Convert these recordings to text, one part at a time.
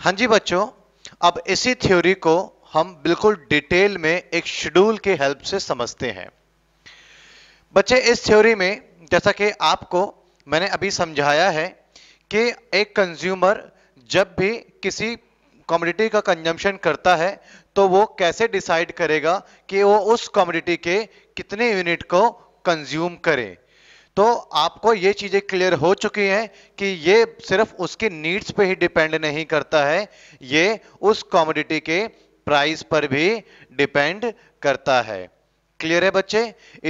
हाँ जी बच्चों अब इसी थ्योरी को हम बिल्कुल डिटेल में एक शेड्यूल के हेल्प से समझते हैं बच्चे इस थ्योरी में जैसा कि आपको मैंने अभी समझाया है कि एक कंज्यूमर जब भी किसी कॉमोडिटी का कंजम्पशन करता है तो वो कैसे डिसाइड करेगा कि वो उस कॉमोडिटी के कितने यूनिट को कंज्यूम करे तो आपको ये चीज़ें क्लियर हो चुकी हैं कि ये सिर्फ उसके नीड्स पे ही डिपेंड नहीं करता है ये उस कॉमोडिटी के प्राइस पर भी डिपेंड करता है क्लियर है बच्चे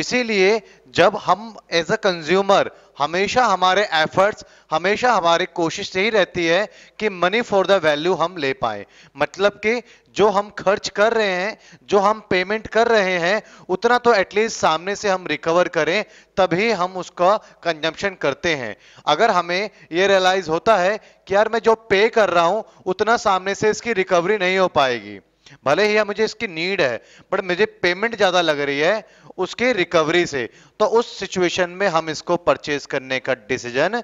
इसीलिए जब हम एज अ कंज्यूमर हमेशा हमारे एफर्ट्स हमेशा हमारी कोशिश यही रहती है कि मनी फॉर द वैल्यू हम ले पाए मतलब कि जो हम खर्च कर रहे हैं जो हम पेमेंट कर रहे हैं उतना तो एटलीस्ट सामने से हम रिकवर करें तभी हम उसका कंजम्पशन करते हैं अगर हमें ये रियलाइज होता है कि यार मैं जो पे कर रहा हूँ उतना सामने से इसकी रिकवरी नहीं हो पाएगी भले ही मुझे इसकी नीड है बट मुझे पेमेंट ज्यादा लग रही है उसके रिकवरी से तो उस सिचुएशन में हम इसको परचेज करने का डिसीजन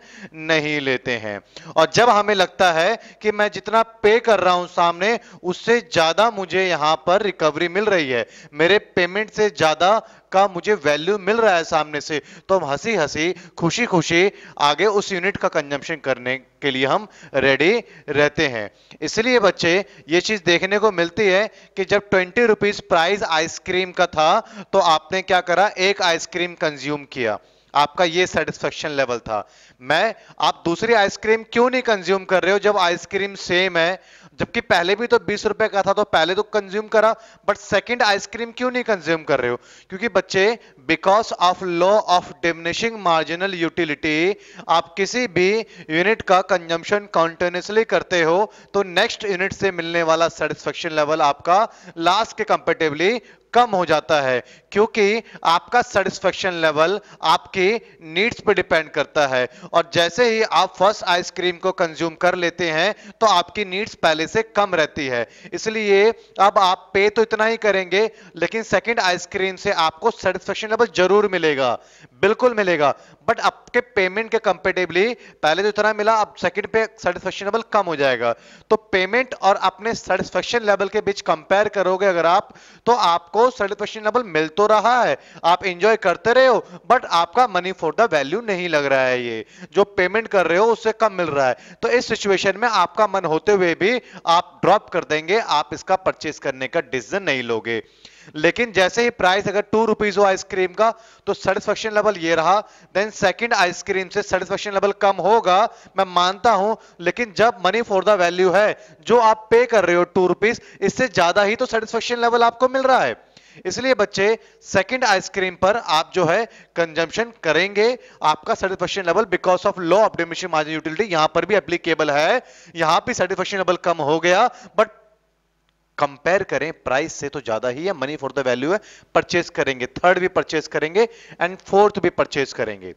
नहीं लेते हैं और जब हमें लगता है कि मैं जितना पे कर रहा हूं सामने उससे ज्यादा मुझे यहां पर रिकवरी मिल रही है मेरे पेमेंट से ज्यादा का मुझे वैल्यू मिल रहा है सामने से तो हम हंसी हंसी खुशी खुशी आगे उस यूनिट का कंजम्पशन करने के लिए हम रेडी रहते हैं इसलिए बच्चे ये चीज देखने को मिलती है कि जब ट्वेंटी रुपीज प्राइस आइसक्रीम का था तो आपने क्या करा एक आइसक्रीम कंज्यूम किया आपका ये सेटिस्फेक्शन लेवल था मैं आप दूसरी आइसक्रीम क्यों नहीं कंज्यूम कर रहे हो जब आइसक्रीम सेम है जबकि पहले भी तो बीस रुपए का था तो पहले तो कंज्यूम करा बट सेकंड आइसक्रीम क्यों नहीं कंज्यूम कर रहे हो क्योंकि बच्चे because of law of diminishing marginal utility आप किसी भी यूनिट का कंजम्पशन कॉन्टिन्यूसली करते हो तो नेक्स्ट यूनिट से मिलने वाला सेटिस्फेक्शन लेवल आपका लास्ट के कंपेटिवली कम हो जाता है क्योंकि आपका सेटिस्फेक्शन लेवल आपके नीड्स पर डिपेंड करता है और जैसे ही आप फर्स्ट आइसक्रीम को कंज्यूम कर लेते हैं तो आपकी नीड्स पहले से कम रहती है इसलिए अब आप पे तो इतना ही करेंगे लेकिन सेकेंड आइसक्रीम से आपको सेटिस्फेक्शन लेवल जरूर मिलेगा बिल्कुल मिलेगा बट आपके पेमेंट के कंपेटेबली पहले तो इतना मिला अब सेकेंड पे सेटिस्फेक्शन लेवल कम हो जाएगा तो पेमेंट और अपने सेटिस्फेक्शन लेवल के बीच कंपेयर करोगे अगर आप तो आपको वो सड़े क्वेश्चनेबल मिल तो रहा है आप एंजॉय करते रहे हो बट आपका मनी फॉर द वैल्यू नहीं लग रहा है ये जो पेमेंट कर रहे हो उससे कम मिल रहा है तो इस सिचुएशन में आपका मन होते हुए भी आप ड्रॉप कर देंगे आप इसका परचेस करने का डिसीजन नहीं लोगे लेकिन जैसे ही प्राइस अगर टू रुपीज हो आइसक्रीम का तो सेटिस्फेक्शन लेवल ये रहा देन सेकंड आइसक्रीम से सेटिस्फेक्शन लेवल कम होगा मैं मानता हूं लेकिन जब मनी फॉर द वैल्यू है जो आप पे कर रहे हो टू रुपीज इससे ज्यादा ही तो सेटिस्फेक्शन लेवल आपको मिल रहा है इसलिए बच्चे सेकंड आइसक्रीम पर आप जो है कंजम्पशन करेंगे आपका satisfaction level because of law of diminishing margin utility यहां पर भी एप्लीकेबल है यहां पर सर्टिफिकेशन लेवल कम हो गया बट कंपेयर करें प्राइस से तो ज्यादा ही है मनी फॉर द वैल्यू है परचेस करेंगे थर्ड भी परचेस करेंगे एंड फोर्थ भी परचेस करेंगे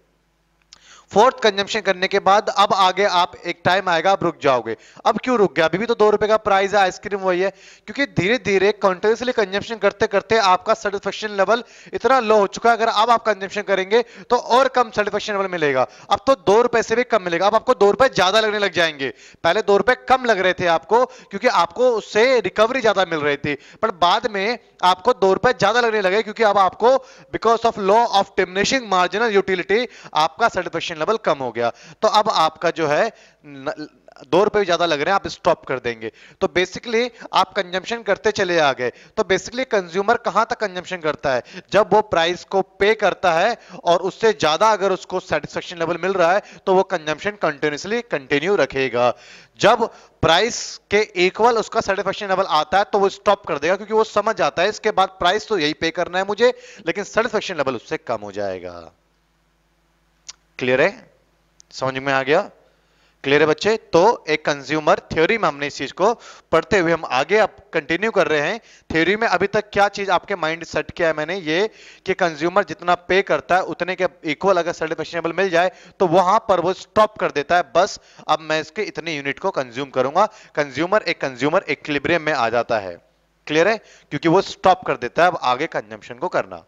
फोर्थ कंजम्पशन करने के बाद अब आगे आप एक टाइम आएगा आप रुक जाओगे अब क्यों रुक गया अभी भी तो दो रुपए का प्राइस है आइसक्रीम वही है क्योंकि धीरे धीरे कंटिन्यूसली कंजम्पशन करते करते आपका सेटिस्फेक्शन लेवल इतना लो हो चुका है अगर अब आप कंजम्पशन करेंगे तो और कम सेटिस्फेक्शन लेवल मिलेगा अब तो दो रुपए से भी कम मिलेगा अब आपको दो रुपए ज्यादा लगने लग जाएंगे पहले दो रुपए कम लग रहे थे आपको क्योंकि आपको उससे रिकवरी ज्यादा मिल रही थी पर बाद में आपको दो रुपए ज्यादा लगने लगे क्योंकि अब आपको because of law of diminishing marginal utility आपका सेटिस्फेक्शन ऑक्सीजन लेवल कम हो गया तो अब आपका जो है न, दो रुपए ज्यादा लग रहे हैं आप स्टॉप कर देंगे तो बेसिकली आप कंजम्पशन करते चले आ गए तो बेसिकली कंज्यूमर कहां तक कंजम्पशन करता है जब वो प्राइस को पे करता है और उससे ज्यादा अगर उसको सेटिस्फेक्शन लेवल मिल रहा है तो वो कंजम्पशन कंटिन्यूसली कंटिन्यू रखेगा जब प्राइस के इक्वल उसका सेटिस्फेक्शन लेवल आता है तो वो स्टॉप कर देगा क्योंकि वो समझ आता है इसके बाद प्राइस तो यही पे करना है मुझे लेकिन सेटिस्फेक्शन लेवल उससे कम हो जाएगा क्लियर है समझ में आ गया क्लियर है बच्चे तो एक कंज्यूमर थ्योरी में हमने इस चीज को पढ़ते हुए हम आगे आप कंटिन्यू कर रहे हैं थ्योरी में अभी तक क्या चीज आपके माइंड सेट किया है मैंने ये कि कंज्यूमर जितना पे करता है उतने के इक्वल अगर सर्टिफिकेशनेबल मिल जाए तो वहां पर वो स्टॉप कर देता है बस अब मैं इसके इतने यूनिट को कंज्यूम करूंगा कंज्यूमर एक कंज्यूमर एक में आ जाता है क्लियर है क्योंकि वो स्टॉप कर देता है अब आगे कंजम्पन को करना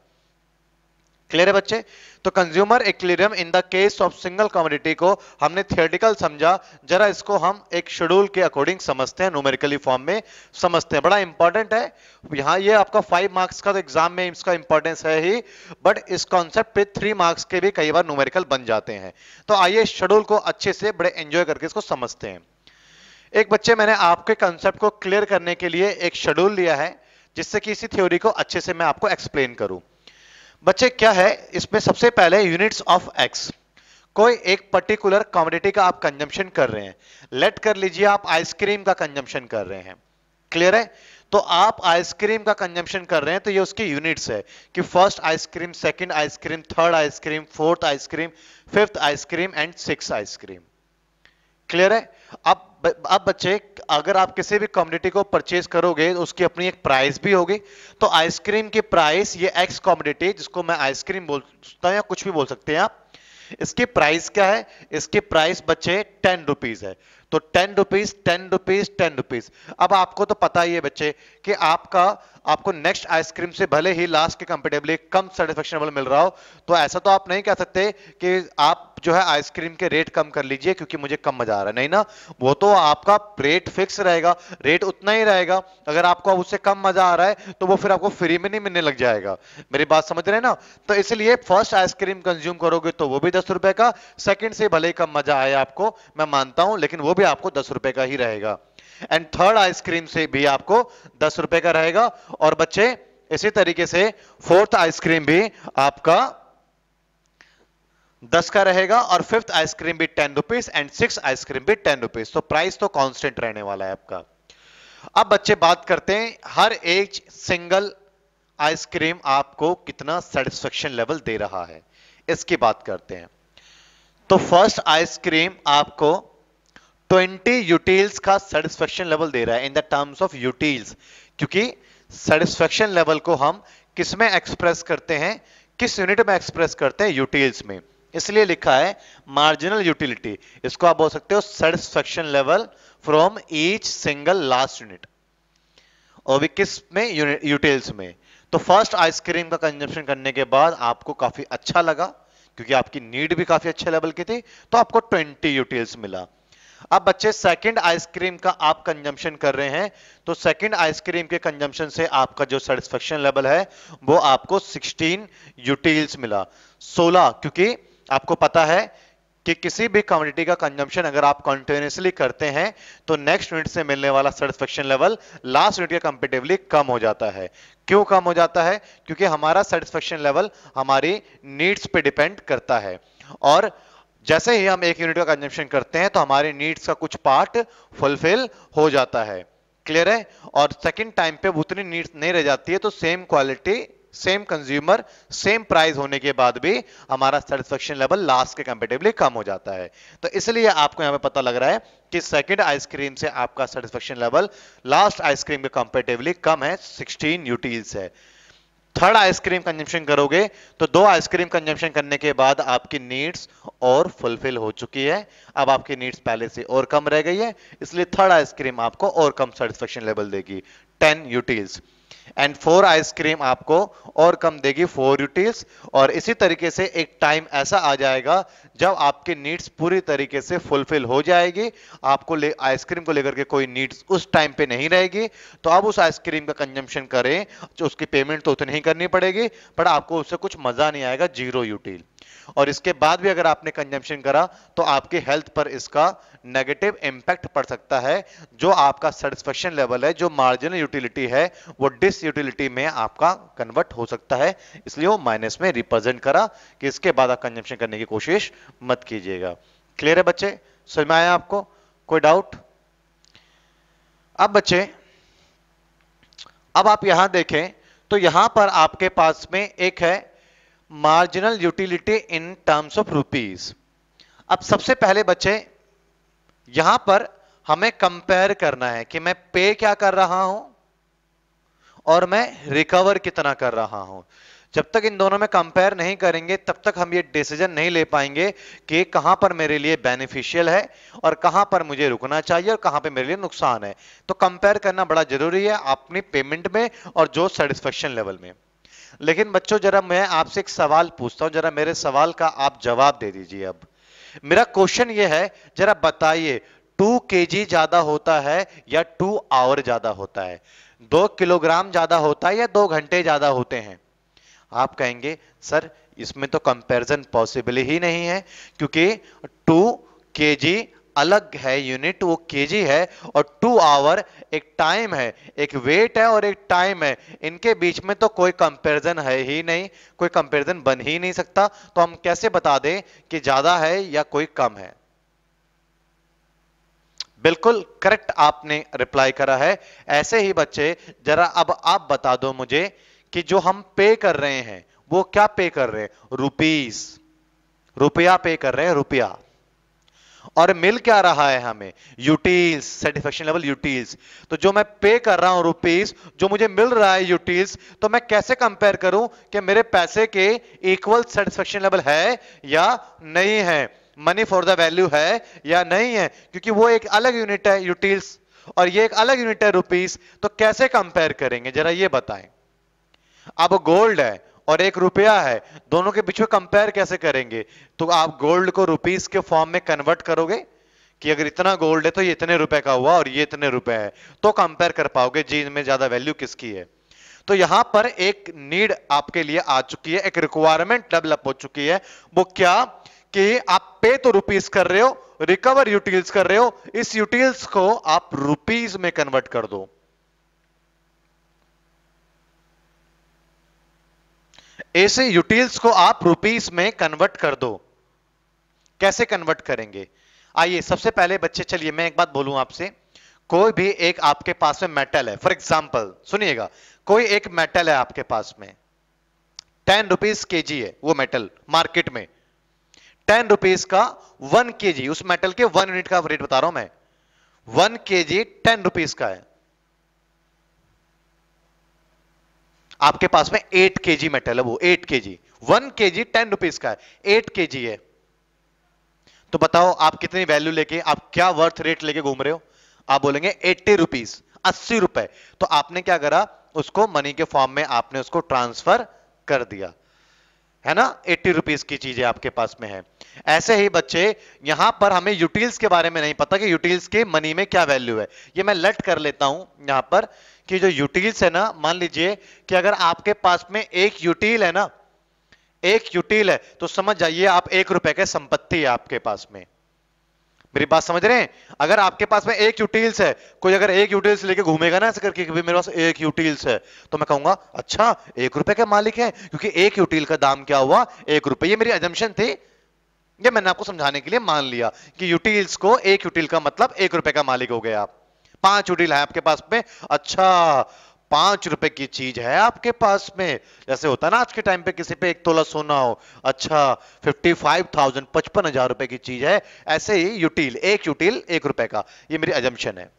क्लियर है बच्चे तो consumer equilibrium in the case of single commodity को हमने थियोरटिकल समझा जरा इसको हम एक शेड्यूल के अकॉर्डिंग समझते हैं न्यूमेरिकली फॉर्म में समझते हैं बड़ा इंपॉर्टेंट है यहां ये आपका फाइव मार्क्स का तो एग्जाम में इसका इंपॉर्टेंस है ही बट इस कॉन्सेप्ट पे थ्री मार्क्स के भी कई बार न्यूमेरिकल बन जाते हैं तो आइए शेड्यूल को अच्छे से बड़े एंजॉय करके इसको समझते हैं एक बच्चे मैंने आपके कंसेप्ट को क्लियर करने के लिए एक शेड्यूल लिया है जिससे कि इसी थ्योरी को अच्छे से मैं आपको एक्सप्लेन करूं बच्चे क्या है इसमें सबसे पहले यूनिट्स ऑफ एक्स कोई एक पर्टिकुलर कॉमोडिटी का आप कंजम्पशन कर रहे हैं लेट कर लीजिए आप आइसक्रीम का कंजम्पशन कर रहे हैं क्लियर है तो आप आइसक्रीम का कंजम्पशन कर रहे हैं तो ये उसकी यूनिट्स है कि first ice cream second ice cream third ice cream fourth ice cream fifth ice cream and six ice cream clear है अब अब बच्चे अगर आप किसी भी कम्युनिटी को परचेज करोगे तो उसकी अपनी एक प्राइस भी होगी तो आइसक्रीम की प्राइस ये एक्स कम्युनिटी जिसको मैं आइसक्रीम बोल सकता हूँ या कुछ भी बोल सकते हैं आप इसकी प्राइस क्या है इसकी प्राइस बच्चे टेन रुपीज है तो ten rupees ten rupees ten rupees अब आपको तो पता ही है बच्चे कि आपका आपको नेक्स्ट आइसक्रीम से भले ही लास्ट के कंपेटेबली कम सेटिस्फेक्शन मिल रहा हो तो ऐसा तो आप नहीं कह सकते कि आप जो है आइसक्रीम के रेट कम कर लीजिए क्योंकि मुझे कम मजा आ रहा है नहीं ना वो तो आपका रेट फिक्स रहेगा रेट उतना ही रहेगा अगर आपको उससे कम मजा आ रहा है तो वो फिर आपको फ्री में नहीं मिलने लग जाएगा मेरी बात समझ रहे हैं ना तो इसलिए फर्स्ट आइसक्रीम कंज्यूम करोगे तो वो भी दस रुपए का सेकेंड से भले ही कम मजा आए आपको मैं मानता हूं लेकिन वो भी पे आपको दस रुपए का ही रहेगा एंड थर्ड आइसक्रीम से भी आपको दस रुपए का रहेगा और बच्चे इसी तरीके से फोर्थ आइसक्रीम भी आपका दस का रहेगा और फिफ्थ आइसक्रीम भी ten rupees and six ice cream भी टेन रुपीज तो प्राइस तो कांस्टेंट रहने वाला है आपका अब बच्चे बात करते हैं हर एक सिंगल आइसक्रीम आपको कितना सेटिस्फेक्शन लेवल दे रहा है इसकी बात करते हैं तो फर्स्ट आइसक्रीम आपको ट्वेंटी यूटील्स का सेटिस्फेक्शन लेवल दे रहा है in the terms of utils क्योंकि सेटिस्फेक्शन लेवल को हम किसमें एक्सप्रेस करते हैं किस यूनिट में एक्सप्रेस करते हैं यूटील्स में इसलिए लिखा है मार्जिनल यूटिलिटी इसको आप बोल सकते हो satisfaction level from each single last unit और भी किस में यूटील्स में तो फर्स्ट आइसक्रीम का कंजप्शन करने के बाद आपको काफी अच्छा लगा क्योंकि आपकी नीड भी काफी अच्छे लेवल की थी तो आपको ट्वेंटी यूटील्स मिला अब बच्चे सेकंड आइसक्रीम का आप कंजम्पशन कर रहे हैं तो सेकंड आइसक्रीम के कंजम्पशन से आपका जो सेटिस्फेक्शन लेवल है वो आपको 16 यूटील्स मिला 16 क्योंकि आपको पता है कि किसी भी कम्युनिटी का कंजम्पशन अगर आप कंटिन्यूसली करते हैं तो नेक्स्ट यूनिट से मिलने वाला सेटिस्फेक्शन लेवल लास्ट यूनिट के कंपेटिवली कम हो जाता है क्यों कम हो जाता है क्योंकि हमारा सेटिस्फेक्शन लेवल हमारी नीड्स पे डिपेंड करता है और जैसे ही हम एक यूनिट का कंजम्पशन करते हैं तो हमारे नीड्स का कुछ पार्ट फुलफिल हो जाता है क्लियर है और सेकेंड टाइम पे उतनी नीड्स नहीं रह जाती है तो same quality same consumer same price होने के बाद भी हमारा सेटिस्फेक्शन लेवल लास्ट के कंपेटिवली कम हो जाता है तो इसलिए आपको यहां पे पता लग रहा है कि सेकंड आइसक्रीम से आपका सेटिस्फेक्शन लेवल लास्ट आइसक्रीम के कंपेटिवली कम है 16 यूटीज है थर्ड आइसक्रीम कंजम्पशन करोगे तो दो आइसक्रीम कंजम्पशन करने के बाद आपकी नीड्स और फुलफिल हो चुकी है अब आपकी नीड्स पहले से और कम रह गई है इसलिए थर्ड आइसक्रीम आपको और कम सेटिस्फेक्शन लेवल देगी ten utils and four ice cream आपको और कम देगी फोर यूटीज और इसी तरीके से एक टाइम ऐसा आ जाएगा जब आपके नीड्स पूरी तरीके से फुलफिल हो जाएगी आपको ले आइसक्रीम को लेकर के कोई नीड्स उस टाइम पे नहीं रहेगी तो आप उस आइसक्रीम का कंजम्पशन करें जो उसकी पेमेंट तो उतनी ही करनी पड़ेगी पर आपको उससे कुछ मज़ा नहीं आएगा जीरो यूटील और इसके बाद भी अगर आपने कंजम्पशन करा तो आपकी हेल्थ पर इसका नेगेटिव इंपैक्ट पड़ सकता है जो आपका सेटिस्फेक्शन लेवल है जो मार्जिनल यूटिलिटी है वो डिस यूटिलिटी में आपका कन्वर्ट हो सकता है इसलिए वो माइनस में रिप्रेजेंट करा कि इसके बाद आप कंजम्पशन करने की कोशिश मत कीजिएगा क्लियर है बच्चे समझ में आया आपको कोई डाउट अब बच्चे अब आप यहां देखें तो यहां पर आपके पास में एक है marginal utility in terms of rupees अब सबसे पहले बच्चे यहां पर हमें कंपेयर करना है कि मैं पे क्या कर रहा हूं और मैं रिकवर कितना कर रहा हूं जब तक इन दोनों में कंपेयर नहीं करेंगे तब तक हम ये डिसीजन नहीं ले पाएंगे कि कहां पर मेरे लिए बेनिफिशियल है और कहां पर मुझे रुकना चाहिए और कहां पे मेरे लिए नुकसान है तो कंपेयर करना बड़ा जरूरी है अपनी पेमेंट में और जो सेटिस्फेक्शन लेवल में लेकिन बच्चों जरा मैं आपसे एक सवाल पूछता हूं जरा मेरे सवाल का आप जवाब दे दीजिए अब मेरा क्वेश्चन ये है जरा बताइए टू के ज्यादा होता है या टू आवर ज्यादा होता है दो किलोग्राम ज्यादा होता है या दो घंटे ज्यादा होते हैं आप कहेंगे सर इसमें तो कंपैरिजन पॉसिबल ही नहीं है क्योंकि टू के अलग है यूनिट वो केजी है और टू आवर एक टाइम है एक वेट है और एक टाइम है इनके बीच में तो कोई कंपैरिजन है ही नहीं कोई कंपैरिजन बन ही नहीं सकता तो हम कैसे बता दें कि ज्यादा है या कोई कम है बिल्कुल करेक्ट आपने रिप्लाई करा है ऐसे ही बच्चे जरा अब आप बता दो मुझे कि जो हम पे कर रहे हैं वो क्या पे कर रहे हैं रुपीस रुपया पे कर रहे हैं रुपया और मिल क्या रहा है हमें यूटीज सेटिस्फेक्शन लेवल यूटीज तो जो मैं पे कर रहा हूं रुपीज जो मुझे मिल रहा है यूटीज तो मैं कैसे कंपेयर करूं कि मेरे पैसे के इक्वल सेटिस्फेक्शन लेवल है या नहीं है मनी फॉर द वैल्यू है या नहीं है क्योंकि वो एक अलग यूनिट है यूटीज और ये एक अलग यूनिट है रुपीज तो कैसे कंपेयर करेंगे जरा ये बताएं अब गोल्ड है और एक रुपया है दोनों के बीच में कंपेयर कैसे करेंगे तो आप गोल्ड को रुपीस के फॉर्म में कन्वर्ट करोगे कि अगर इतना गोल्ड है तो ये इतने रुपए का हुआ और ये इतने रुपए है तो कंपेयर कर पाओगे जी इनमें ज्यादा वैल्यू किसकी है तो यहां पर एक नीड आपके लिए आ चुकी है एक रिक्वायरमेंट डेवलप हो चुकी है वो क्या कि आप पे तो रुपीस कर रहे हो रिकवर यूटिल्स कर रहे हो इस यूटिल्स को आप रुपीस में कन्वर्ट कर दो ऐसे यूटिल्स को आप रुपीस में कन्वर्ट कर दो कैसे कन्वर्ट करेंगे आइए सबसे पहले बच्चे चलिए मैं एक बात बोलूं आपसे कोई भी एक आपके पास में मेटल है फॉर एग्जाम्पल सुनिएगा कोई एक मेटल है आपके पास में टेन रुपीज के है वो मेटल मार्केट में टेन रुपीज का वन के उस मेटल के वन यूनिट का रेट बता रहा हूं मैं वन के जी टेन रुपीज का है आपके पास में एट के जी मेटल है वो एट के जी वन के जी टेन रुपीज का है एट के जी है तो बताओ आप कितनी वैल्यू लेके आप क्या वर्थ रेट लेके घूम रहे हो आप बोलेंगे एट्टी रुपीज अस्सी रुपए तो आपने क्या करा उसको मनी के फॉर्म में आपने उसको ट्रांसफर कर दिया है ना एट्टी रुपीज की चीजें आपके पास में है ऐसे ही बच्चे यहां पर हमें यूटिल्स के बारे में नहीं पता कि यूटिल्स के मनी में क्या वैल्यू है ये मैं लट कर लेता हूं यहां पर कि जो यूटिल्स है ना मान लीजिए कि अगर आपके पास में एक यूटिल है ना एक यूटिल है तो समझ जाइए आप एक रुपए के संपत्ति है आपके पास में मेरी बात समझ रहे हैं अगर आपके पास में एक यूटिल्स है कोई अगर एक यूटिल्स लेके घूमेगा ना ऐसे करके मेरे पास एक यूटिल्स है तो मैं कहूंगा अच्छा एक रुपए के मालिक है क्योंकि एक यूटिल का दाम क्या हुआ एक रुपए ये मेरी एजम्पन थी ये मैंने आपको समझाने के लिए मान लिया कि यूटिल्स को एक यूटिल का मतलब एक रुपए का मालिक हो गया आप पांच उडिल है आपके पास में अच्छा पांच रुपए की चीज है आपके पास में जैसे होता है ना आज के टाइम पे किसी पे एक तोला सोना हो अच्छा फिफ्टी फाइव थाउजेंड पचपन हजार रुपए की चीज है ऐसे ही यूटील एक यूटील एक रुपए का ये मेरी अजम्पन है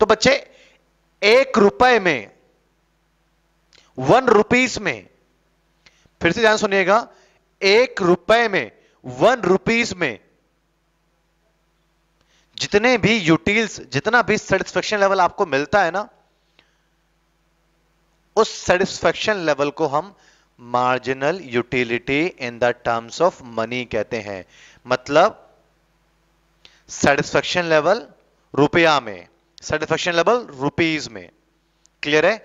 तो बच्चे एक रुपए में वन रुपीस में फिर से ध्यान सुनिएगा एक रुपए में वन रुपीस में जितने भी यूटिल्स जितना भी सेटिस्फेक्शन लेवल आपको मिलता है ना उस सेटिस्फेक्शन लेवल को हम marginal utility in the terms of money कहते हैं मतलब सेटिस्फेक्शन लेवल रुपया में सेटिस्फेक्शन लेवल रुपीज में क्लियर है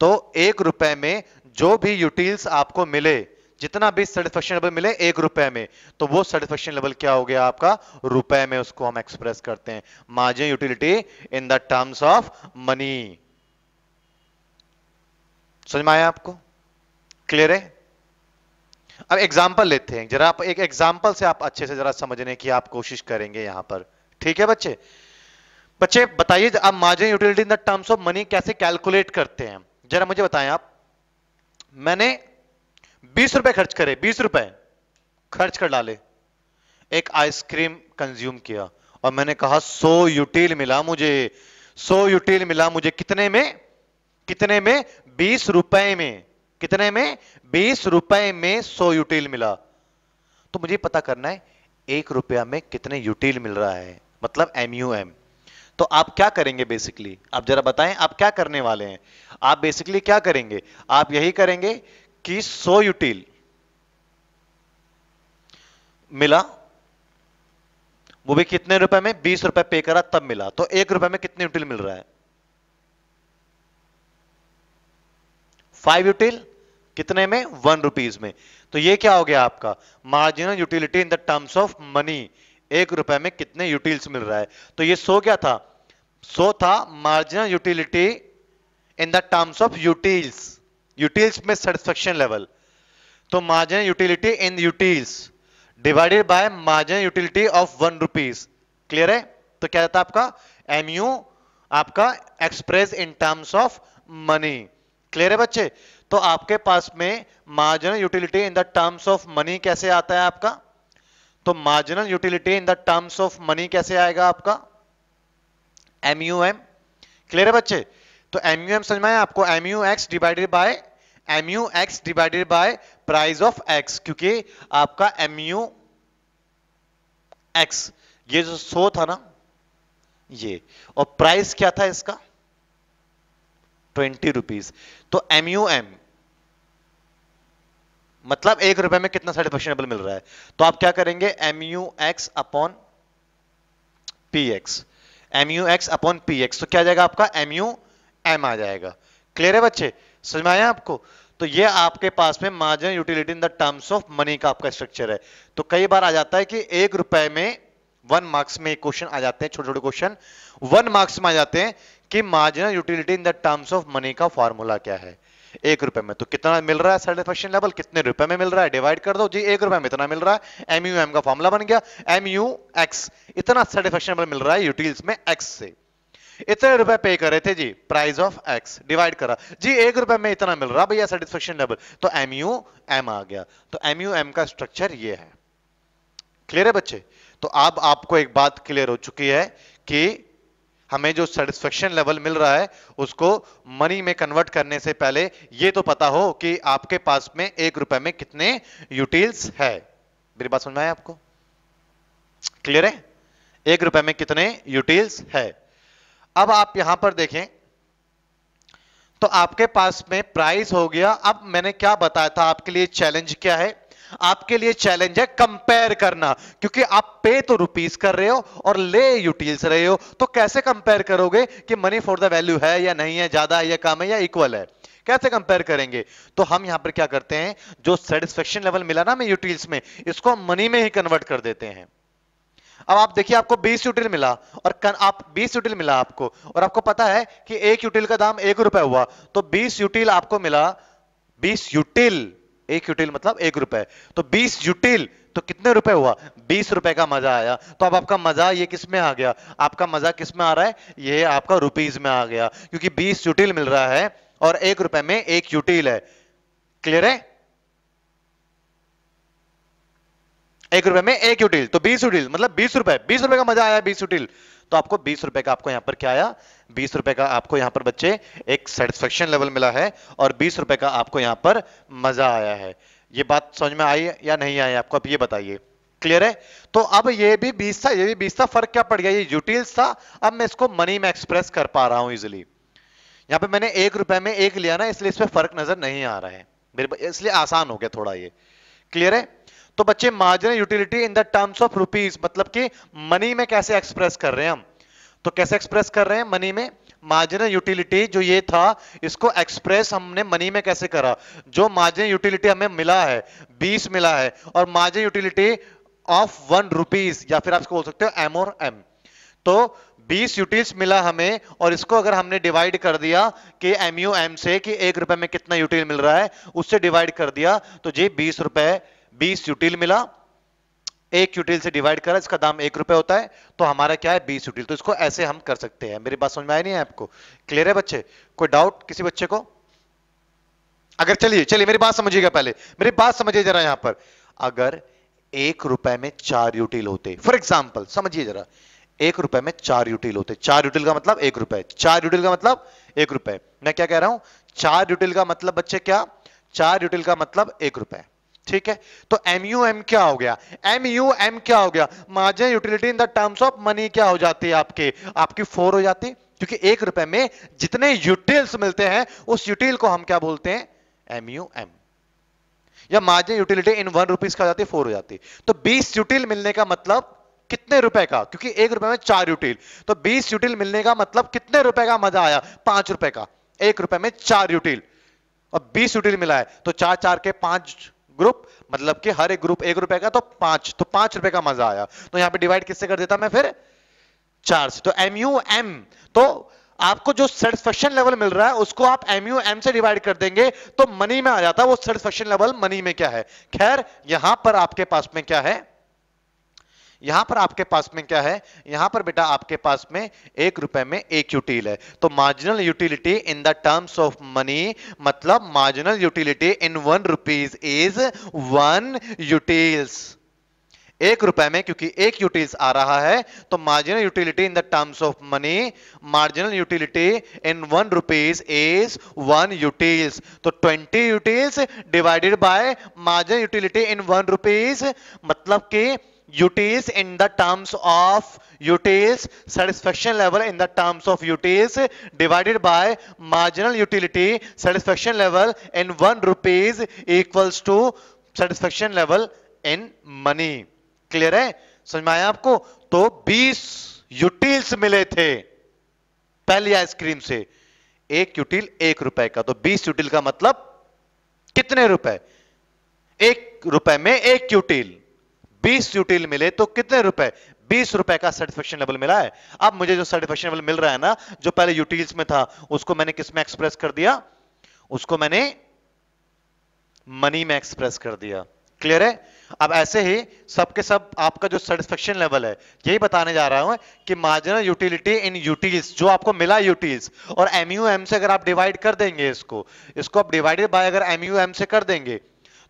तो एक रुपए में जो भी यूटिल्स आपको मिले जितना भी सेटिस्फेक्शन लेवल मिले एक रुपए में तो वो सेटिस्फेक्शन लेवल क्या हो गया आपका रुपए में उसको हम एक्सप्रेस करते हैं margin utility in the terms of money समझ में आया आपको क्लियर है अब एग्जांपल लेते हैं जरा आप एक एग्जांपल से आप अच्छे से जरा समझने की आप कोशिश करेंगे यहां पर ठीक है बच्चे बच्चे बताइए आप margin utility in the terms of money कैसे कैलकुलेट करते हैं जरा मुझे बताएं आप मैंने बीस रुपए खर्च करे बीस रुपए खर्च कर डाले एक आइसक्रीम कंज्यूम किया और मैंने कहा सो यूटील मिला मुझे सो यूटील मिला मुझे कितने में कितने में बीस रुपए में कितने में बीस रुपए में सो यूटील मिला तो मुझे पता करना है एक रुपया में कितने यूटील मिल रहा है मतलब एम यू एम तो आप क्या करेंगे बेसिकली आप जरा बताएं आप क्या करने वाले हैं आप बेसिकली क्या करेंगे आप यही करेंगे की सो यूटील मिला वो भी कितने रुपए में बीस रुपए पे करा तब मिला तो एक रुपए में कितने यूटील मिल रहा है फाइव यूटील कितने में वन रुपीज में तो ये क्या हो गया आपका marginal utility in the terms of money एक रुपए में कितने यूटिल्स मिल रहा है तो ये सो क्या था सो था marginal utility in the terms of utils utils में सेटिस्फेक्शन लेवल तो margin utility in utils divided by margin utility of one rupees clear है तो क्या रहता है आपका एमयू आपका express in terms of money clear है बच्चे तो आपके पास में marginal utility in the terms of money कैसे आता है आपका तो marginal utility in the terms of money कैसे आएगा आपका एमयूएम क्लियर है बच्चे तो एम एम समझ में आया आपको MU X divided by MU X divided by price of X क्योंकि आपका एमयू एक्स ये जो सो था ना ये और प्राइस क्या था इसका ट्वेंटी रुपीज तो एमयूएम एम मतलब एक रुपए में कितना सेटिस्फेक्शनेबल मिल रहा है तो आप क्या करेंगे MU X upon P X MU X upon P X तो क्या जाएगा आपका एमयू एम आ जाएगा क्लियर है बच्चे समझ में आया आपको तो ये आपके पास में margin utility in the terms of money का आपका स्ट्रक्चर है तो कई बार आ जाता है कि एक रुपए में वन मार्क्स में क्वेश्चन आ जाते हैं छोटे छोटे क्वेश्चन वन मार्क्स में आ जाते हैं कि marginal utility in the terms of money का फॉर्मूला क्या है एक रुपए में तो कितना मिल रहा है सेटिस्फेक्शन लेवल कितने रुपए में मिल रहा है डिवाइड कर दो जी एक रुपए में इतना मिल रहा है एमयूएम का फॉर्मूला बन गया एमयूएक्स इतना सेटिस्फेक्शन लेवल मिल रहा है यूटिल्स में एक्स से इतने रुपए पे कर रहे थे जी प्राइस ऑफ एक्स डिवाइड करा जी एक रुपए में इतना मिल रहा भैया सेटिस्फेक्शन लेवल तो एम यू एम आ गया तो एम यू एम का स्ट्रक्चर ये है क्लियर है बच्चे तो अब आप, आपको एक बात क्लियर हो चुकी है कि हमें जो सेटिस्फेक्शन लेवल मिल रहा है उसको मनी में कन्वर्ट करने से पहले ये तो पता हो कि आपके पास में एक रुपए में कितने यूटिल्स है मेरी बात समझ में आए आपको क्लियर है एक रुपए में कितने यूटिल्स है अब आप यहां पर देखें तो आपके पास में प्राइस हो गया अब मैंने क्या बताया था आपके लिए चैलेंज क्या है आपके लिए चैलेंज है कंपेयर करना क्योंकि आप पे तो रुपीस कर रहे हो और ले यूटिल्स रहे हो तो कैसे कंपेयर करोगे कि मनी फॉर द वैल्यू है या नहीं है ज्यादा है या कम है या इक्वल है कैसे कंपेयर करेंगे तो हम यहां पर क्या करते हैं जो सेटिस्फेक्शन लेवल मिला ना हमें यूटिल्स में इसको मनी में ही कन्वर्ट कर देते हैं अब आप देखिए आपको 20 यूटिल मिला और कन, आप 20 यूटिल मिला आपको और आपको पता है कि एक यूटिल का दाम एक रुपए हुआ तो 20 यूटिल आपको मिला 20 यूटिल एक यूटिल मतलब एक रुपए तो 20 यूटिल तो कितने रुपए हुआ बीस रुपए का मजा आया तो अब आपका मजा ये किस में आ गया आपका मजा किस में आ रहा है ये आपका रुपीज में आ गया क्योंकि बीस यूटिल मिल रहा है और एक रुपए में एक यूटिल है क्लियर है एक रुपए में एक यूटिल तो बीस यूटिल मतलब बीस रुपए बीस रुपए का मजा आया बीस यूटिल तो आपको बीस रुपए का आपको यहां पर क्या आया बीस रुपए का आपको यहां पर बच्चे एक सेटिस्फेक्शन लेवल मिला है और बीस रुपए का आपको यहां पर मजा आया है ये बात समझ में आई या नहीं आई आपको आप ये बताइए क्लियर है तो अब ये भी बीस था ये भी बीस था फर्क क्या पड़ गया ये यूटिल्स था अब मैं इसको मनी में एक्सप्रेस कर पा रहा हूं इजिली यहाँ पे मैंने एक रुपए में एक लिया ना इसलिए इस पर फर्क नजर नहीं आ रहा है इसलिए आसान हो गया थोड़ा ये क्लियर है तो बच्चे marginal utility in the terms of rupees मतलब कि मनी में कैसे एक्सप्रेस कर रहे हैं हम तो कैसे एक्सप्रेस कर रहे हैं मनी में मार्जिनल यूटिलिटी जो ये था इसको एक्सप्रेस हमने मनी में कैसे करा जो मार्जिनल यूटिलिटी हमें मिला है 20 मिला है और margin utility of one rupees या फिर आप बोल सकते हो एम और एम तो 20 यूटिल्स मिला हमें और इसको अगर हमने डिवाइड कर दिया कि एम यू एम से कि एक रुपए में कितना यूटिल मिल रहा है उससे डिवाइड कर दिया तो जी बीस रुपए बीस यूटिल मिला एक यूटिल से डिवाइड करा इसका दाम एक रुपए होता है तो हमारा क्या है बीस यूटिल तो इसको ऐसे हम कर सकते हैं मेरी बात समझ में आई नहीं है आपको क्लियर है बच्चे कोई डाउट किसी बच्चे को अगर चलिए चलिए मेरी बात समझिएगा पहले मेरी बात समझिए जरा यहां पर अगर एक रुपए में चार यूटिल होते फॉर एग्जाम्पल समझिए जरा एक रुपए में चार यूटिल होते चार यूटिल का मतलब एक रुपए चार यूटिल का मतलब एक रुपए मैं क्या कह रहा हूं चार यूटिल का मतलब बच्चे क्या चार यूटिल का मतलब एक रुपए ठीक है तो एम एम क्या हो गया एम एम क्या हो गया margin utility in the terms of money क्या हो जाती है आपके आपकी फोर हो जाती क्योंकि एक रुपए में जितने यूटिल्स मिलते हैं उस यूटिल को हम क्या बोलते हैं एम एम या margin utility in one rupees का जाती है फोर हो जाती तो बीस यूटिल मिलने का मतलब कितने रुपए का क्योंकि एक रुपए में चार यूटिल तो बीस यूटिल मिलने का मतलब कितने रुपए का मजा आया पांच रुपए का एक रुपए में चार यूटिल और बीस यूटिल मिला है तो चार चार के पांच ग्रुप मतलब कि हर एक ग्रुप एक रुपए का तो पांच तो पांच रुपए का मजा आया तो यहां पे डिवाइड किससे कर देता मैं फिर चार से तो एम यू एम तो आपको जो सेटिस्फेक्शन लेवल मिल रहा है उसको आप एम यू एम से डिवाइड कर देंगे तो मनी में आ जाता है वो सेटिस्फेक्शन लेवल मनी में क्या है खैर यहां पर आपके पास में क्या है यहां पर आपके पास में क्या है यहां पर बेटा आपके पास में एक रुपए में एक यूटील है तो marginal utility in the terms of money मतलब marginal utility in one rupees is one utils एक रुपए में क्योंकि एक यूटिल्स आ रहा है तो marginal utility in the terms of money marginal utility in one rupees is one utils तो twenty utils divided by marginal utility in one rupees मतलब कि utase in the terms of utase satisfaction level in the terms of utase divided by marginal utility satisfaction level in 1 rupees equals to satisfaction level in money clear है समझ में आया आपको तो 20 utils मिले थे पहली आइसक्रीम से एक यूटिल एक रुपए का तो 20 यूटिल का मतलब कितने रुपए एक रुपए में एक यूटिल बीस यूटिल मिले तो कितने रुपए बीस रुपए का सर्टिफिकेशन लेवल मिला है अब मुझे जो सर्टिफिकेशन लेवल मिल रहा है ना जो पहले यूटिल्स में था उसको मैंने किसमें एक्सप्रेस कर दिया उसको मैंने मनी में एक्सप्रेस कर दिया क्लियर है अब ऐसे ही सबके सब आपका जो सेटिस्फेक्शन लेवल है यही बताने जा रहा हूं कि मार्जिनल यूटिलिटी इन यूटिल्स जो आपको मिला यूटिल्स और एमयूएम से अगर आप डिवाइड कर देंगे इसको इसको आप डिवाइडेड बाय अगर एमयूएम से कर देंगे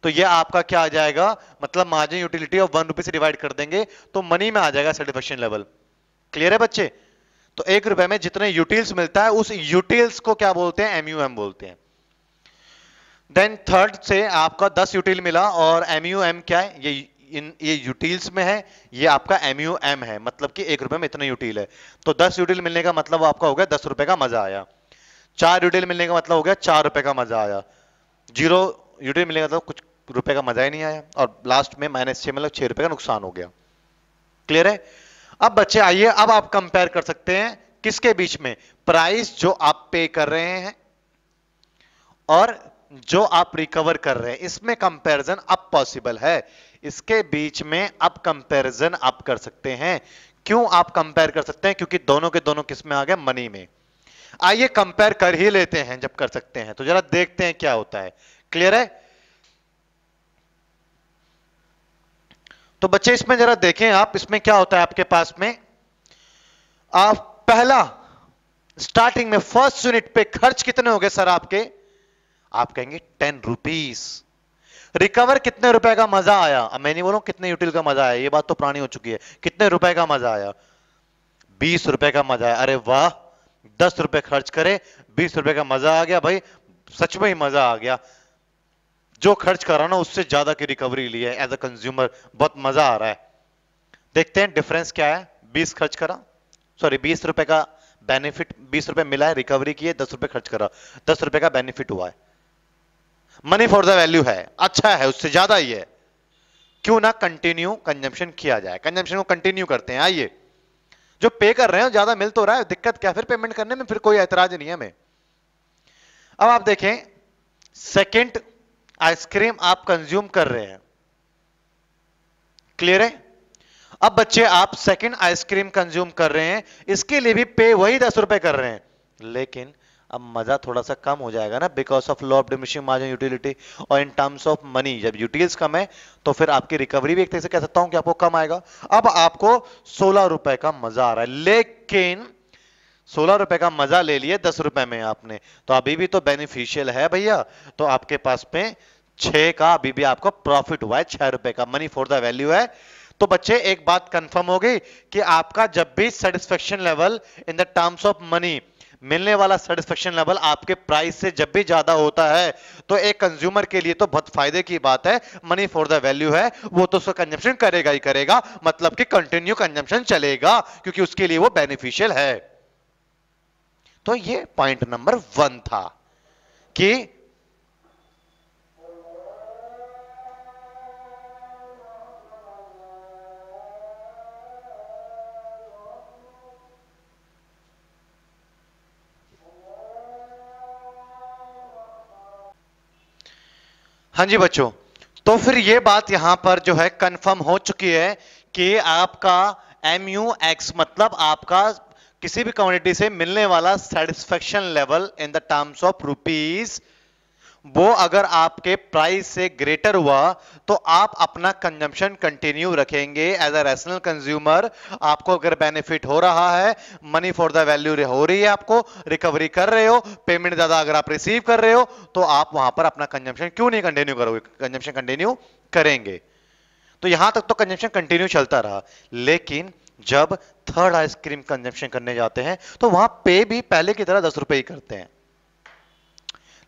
तो ये आपका क्या आ जाएगा मतलब margin utility of one rupee से डिवाइड कर देंगे तो मनी में आ जाएगा सेटिस्फेक्शन लेवल क्लियर है बच्चे तो एक रुपए में जितने यूटिल्स मिलता है उस यूटिल्स को क्या बोलते हैं एमयूएम बोलते हैं देन थर्ड से आपका दस यूटिल मिला और एमयूएम क्या है ये इन ये यूटिल्स में है ये आपका एमयूएम है मतलब कि एक रुपए में इतना यूटिल है तो दस यूटिल मिलने का मतलब आपका हो गया दस रुपए का मजा आया चार यूटिल मिलने का मतलब हो गया चार रुपए का मजा आया जीरो यूटिल मिलने का मतलब कुछ रुपए का मजा ही नहीं आया और लास्ट में माइनस छह मतलब छह रुपए का नुकसान हो गया क्लियर है अब बच्चे आइए अब आप कंपेयर कर सकते हैं किसके बीच में प्राइस जो आप पे कर रहे हैं और जो आप रिकवर कर रहे हैं इसमें कंपैरिजन अब पॉसिबल है इसके बीच में अब कंपैरिजन आप कर सकते हैं क्यों आप कंपेयर कर सकते हैं क्योंकि दोनों के दोनों किस में आ गए मनी में आइए कंपेयर कर ही लेते हैं जब कर सकते हैं तो जरा देखते हैं क्या होता है क्लियर है तो बच्चे इसमें जरा देखें आप इसमें क्या होता है आपके पास में आप पहला स्टार्टिंग में फर्स्ट यूनिट पे खर्च कितने हो गए सर आपके आप कहेंगे टेन रुपीज रिकवर कितने रुपए का मजा आया अब मैं नहीं बोलूं कितने यूटिल का मजा आया ये बात तो पुरानी हो चुकी है कितने रुपए का मजा आया बीस रुपए का मजा आया अरे वाह दस रुपए खर्च करे बीस रुपए का मजा आ गया भाई सच में ही मजा आ गया जो खर्च कर रहा ना उससे ज्यादा की रिकवरी ली है एज अ कंज्यूमर बहुत मजा आ रहा है देखते हैं डिफरेंस क्या है बीस खर्च करा सॉरी बीस रुपए का बेनिफिट बीस रुपए मिला है रिकवरी की है दस रुपए खर्च करा दस रुपए का बेनिफिट हुआ है मनी फॉर द वैल्यू है अच्छा है उससे ज्यादा ही है क्यों ना कंटिन्यू कंजम्पशन किया जाए कंजम्पशन को कंटिन्यू करते हैं आइए जो पे कर रहे हो ज्यादा मिल तो रहा है दिक्कत क्या फिर पेमेंट करने में फिर कोई ऐतराज नहीं है हमें अब आप देखें सेकेंड आइसक्रीम आप कंज्यूम कर रहे हैं क्लियर है अब बच्चे आप सेकंड आइसक्रीम कंज्यूम कर रहे हैं इसके लिए भी पे वही दस रुपए कर रहे हैं लेकिन अब मजा थोड़ा सा कम हो जाएगा ना because of law of diminishing margin utility और इन टर्म्स ऑफ मनी जब यूटिल्स कम है तो फिर आपकी रिकवरी भी एक तरह से कह सकता हूं कि आपको कम आएगा अब आपको सोलह रुपए का मजा आ रहा है लेकिन सोलह रुपए का मजा ले लिए दस रुपए में आपने तो अभी भी तो बेनिफिशियल है भैया तो आपके पास में छह का अभी भी आपको प्रॉफिट हुआ है छह रुपए का मनी फॉर द वैल्यू है तो बच्चे एक बात कंफर्म हो गई कि आपका जब भी satisfaction level in the terms of money मिलने वाला सेटिस्फेक्शन लेवल आपके प्राइस से जब भी ज्यादा होता है तो एक कंज्यूमर के लिए तो बहुत फायदे की बात है मनी फॉर द वैल्यू है वो तो उसका कंजम्पशन करेगा ही करेगा मतलब कि कंटिन्यू कंजम्पशन चलेगा क्योंकि उसके लिए वो बेनिफिशियल है तो ये पॉइंट नंबर वन था कि हाँ जी बच्चों तो फिर ये बात यहां पर जो है कंफर्म हो चुकी है कि आपका एम यू एक्स मतलब आपका किसी भी कम्युनिटी से मिलने वाला satisfaction level in the terms of rupees वो अगर आपके प्राइस से ग्रेटर हुआ तो आप अपना कंजम्पशन कंटिन्यू रखेंगे एज अ रैशनल कंज्यूमर आपको अगर बेनिफिट हो रहा है मनी फॉर द वैल्यू हो रही है आपको रिकवरी कर रहे हो पेमेंट ज्यादा अगर आप रिसीव कर रहे हो तो आप वहां पर अपना कंजम्पशन क्यों नहीं कंटिन्यू करोगे कंजम्पशन कंटिन्यू करेंगे तो यहां तक तो कंजम्पशन कंटिन्यू चलता रहा लेकिन जब थर्ड आइसक्रीम कंजप्शन करने जाते हैं तो वहां पे भी पहले की तरह दस रुपए ही करते हैं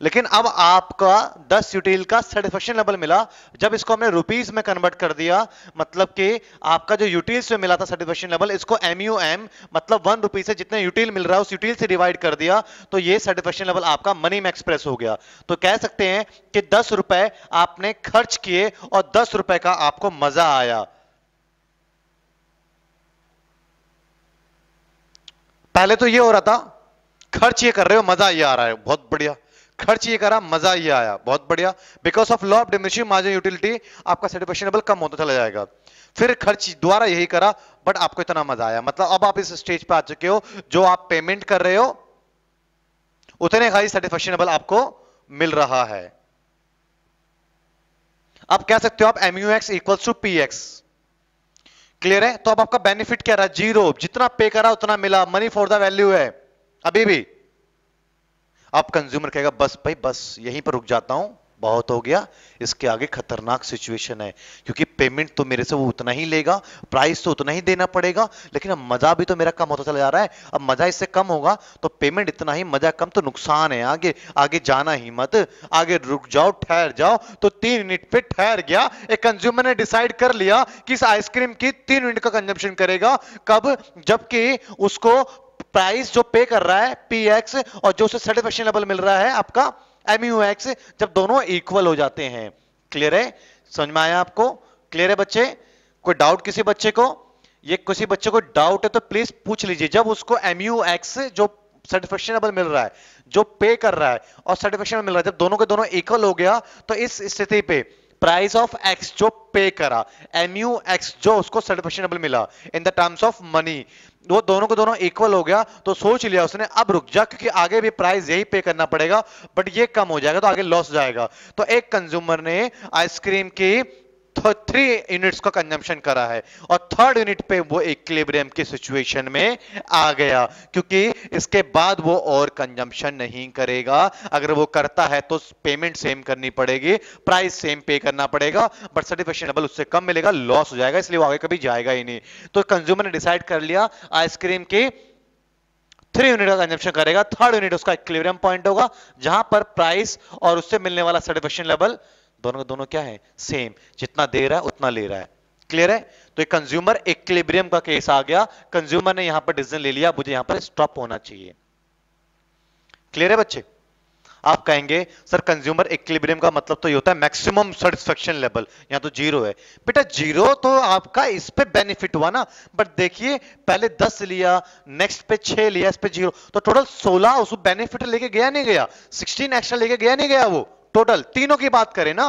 लेकिन अब आपका दस यूटील का सेटिस्फेक्शन लेवल मिला जब इसको हमने रुपीज में कन्वर्ट कर दिया मतलब कि आपका जो यूटिल्स में मिला था सेटिस्फेक्शन लेवल इसको एम यू एम मतलब वन रुपीज से जितने यूटील मिल रहा है उस यूटील से डिवाइड कर दिया तो ये सेटिस्फेक्शन लेवल आपका मनी में एक्सप्रेस हो गया तो कह सकते हैं कि दस आपने खर्च किए और दस का आपको मजा आया पहले तो ये हो रहा था खर्च ये कर रहे हो मजा ये आ रहा है बहुत बढ़िया खर्च ये करा मजा ये आया बहुत बढ़िया because of law of diminishing margin utility आपका सेटिस्फेक्शन लेवल कम होता चला जाएगा फिर खर्च द्वारा यही करा बट आपको इतना मजा आया मतलब अब आप इस स्टेज पे आ चुके हो जो आप पेमेंट कर रहे हो उतने हाई सेटिस्फेक्शन लेवल आपको मिल रहा है आप कह सकते हो आप MU X equals to P X clear है तो अब आपका बेनिफिट क्या रहा जीरो जितना पे करा उतना मिला मनी फॉर द वैल्यू है अभी भी आप कंज्यूमर कहेगा बस भाई बस यहीं पर रुक जाता हूं बहुत हो गया इसके आगे खतरनाक सिचुएशन है क्योंकि पेमेंट तो मेरे से वो उतना ही लेगा प्राइस तो उतना ही देना पड़ेगा लेकिन अब मजा भी तो मेरा कम होता चला जा रहा है अब मजा इससे कम होगा तो पेमेंट इतना ही मजा कम तो नुकसान है आगे आगे जाना ही मत आगे रुक जाओ ठहर जाओ तो तीन मिनट पे ठहर गया एक कंज्यूमर ने डिसाइड कर लिया कि इस आइसक्रीम की तीन मिनट का कंजम्पशन करेगा कब जबकि उसको प्राइस जो पे कर रहा है पी और जो उसे सेटिस्फेक्शन लेवल मिल रहा है आपका एमयू एक्स जब दोनों इक्वल हो जाते हैं क्लियर है समझ में आया आपको क्लियर है बच्चे कोई डाउट किसी बच्चे को ये किसी बच्चे को डाउट है तो प्लीज पूछ लीजिए जब उसको एमयू एक्स जो सर्टिफिकेशनबल मिल रहा है जो पे कर रहा है और सर्टिफिकेशन मिल रहा है जब दोनों के दोनों इक्वल हो गया तो इस स्थिति पे प्राइस ऑफ एक्स जो पे करा एम यू एक्स जो उसको सर्टिफिकेशनबल मिला in the terms of money वो दोनों को दोनों इक्वल हो गया तो सोच लिया उसने अब रुक जा क्योंकि आगे भी प्राइस यही पे करना पड़ेगा बट ये कम हो जाएगा तो आगे लॉस जाएगा तो एक कंज्यूमर ने आइसक्रीम की थ्री यूनिट्स का कंजम्पशन करा है और थर्ड यूनिट पे वो इक्विलिब्रियम की सिचुएशन में आ गया क्योंकि इसके बाद वो और कंजम्पशन नहीं करेगा अगर वो करता है तो पेमेंट सेम करनी पड़ेगी प्राइस सेम पे करना पड़ेगा बट सर्टिफिकेशन डबल उससे कम मिलेगा लॉस हो जाएगा इसलिए वो आगे कभी जाएगा ही नहीं तो कंज्यूमर ने डिसाइड कर लिया आइसक्रीम के थ्री यूनिट का कंजम्पशन करेगा थर्ड यूनिट उसका इक्विलिब्रियम पॉइंट होगा जहां पर प्राइस और उससे मिलने वाला सर्टिफिकेशन लेवल दोनों दोनों क्या है सेम जितना दे रहा है उतना ले रहा है क्लियर है तो एक कंज्यूमर एक्लेब्रियम का केस आ गया कंज्यूमर ने यहां पर डिसीजन ले लिया मुझे यहां पर स्टॉप होना चाहिए क्लियर है बच्चे आप कहेंगे सर कंज्यूमर इक्विलिब्रियम का मतलब तो ये होता है मैक्सिमम सेटिस्फेक्शन लेवल या तो जीरो है बेटा जीरो तो आपका इस पे बेनिफिट हुआ ना बट देखिए पहले दस लिया नेक्स्ट पे छह लिया इस पे जीरो तो टोटल सोलह उस बेनिफिट लेके गया नहीं गया सिक्सटीन एक्स्ट्रा लेके गया नहीं गया वो टोटल तीनों की बात करें ना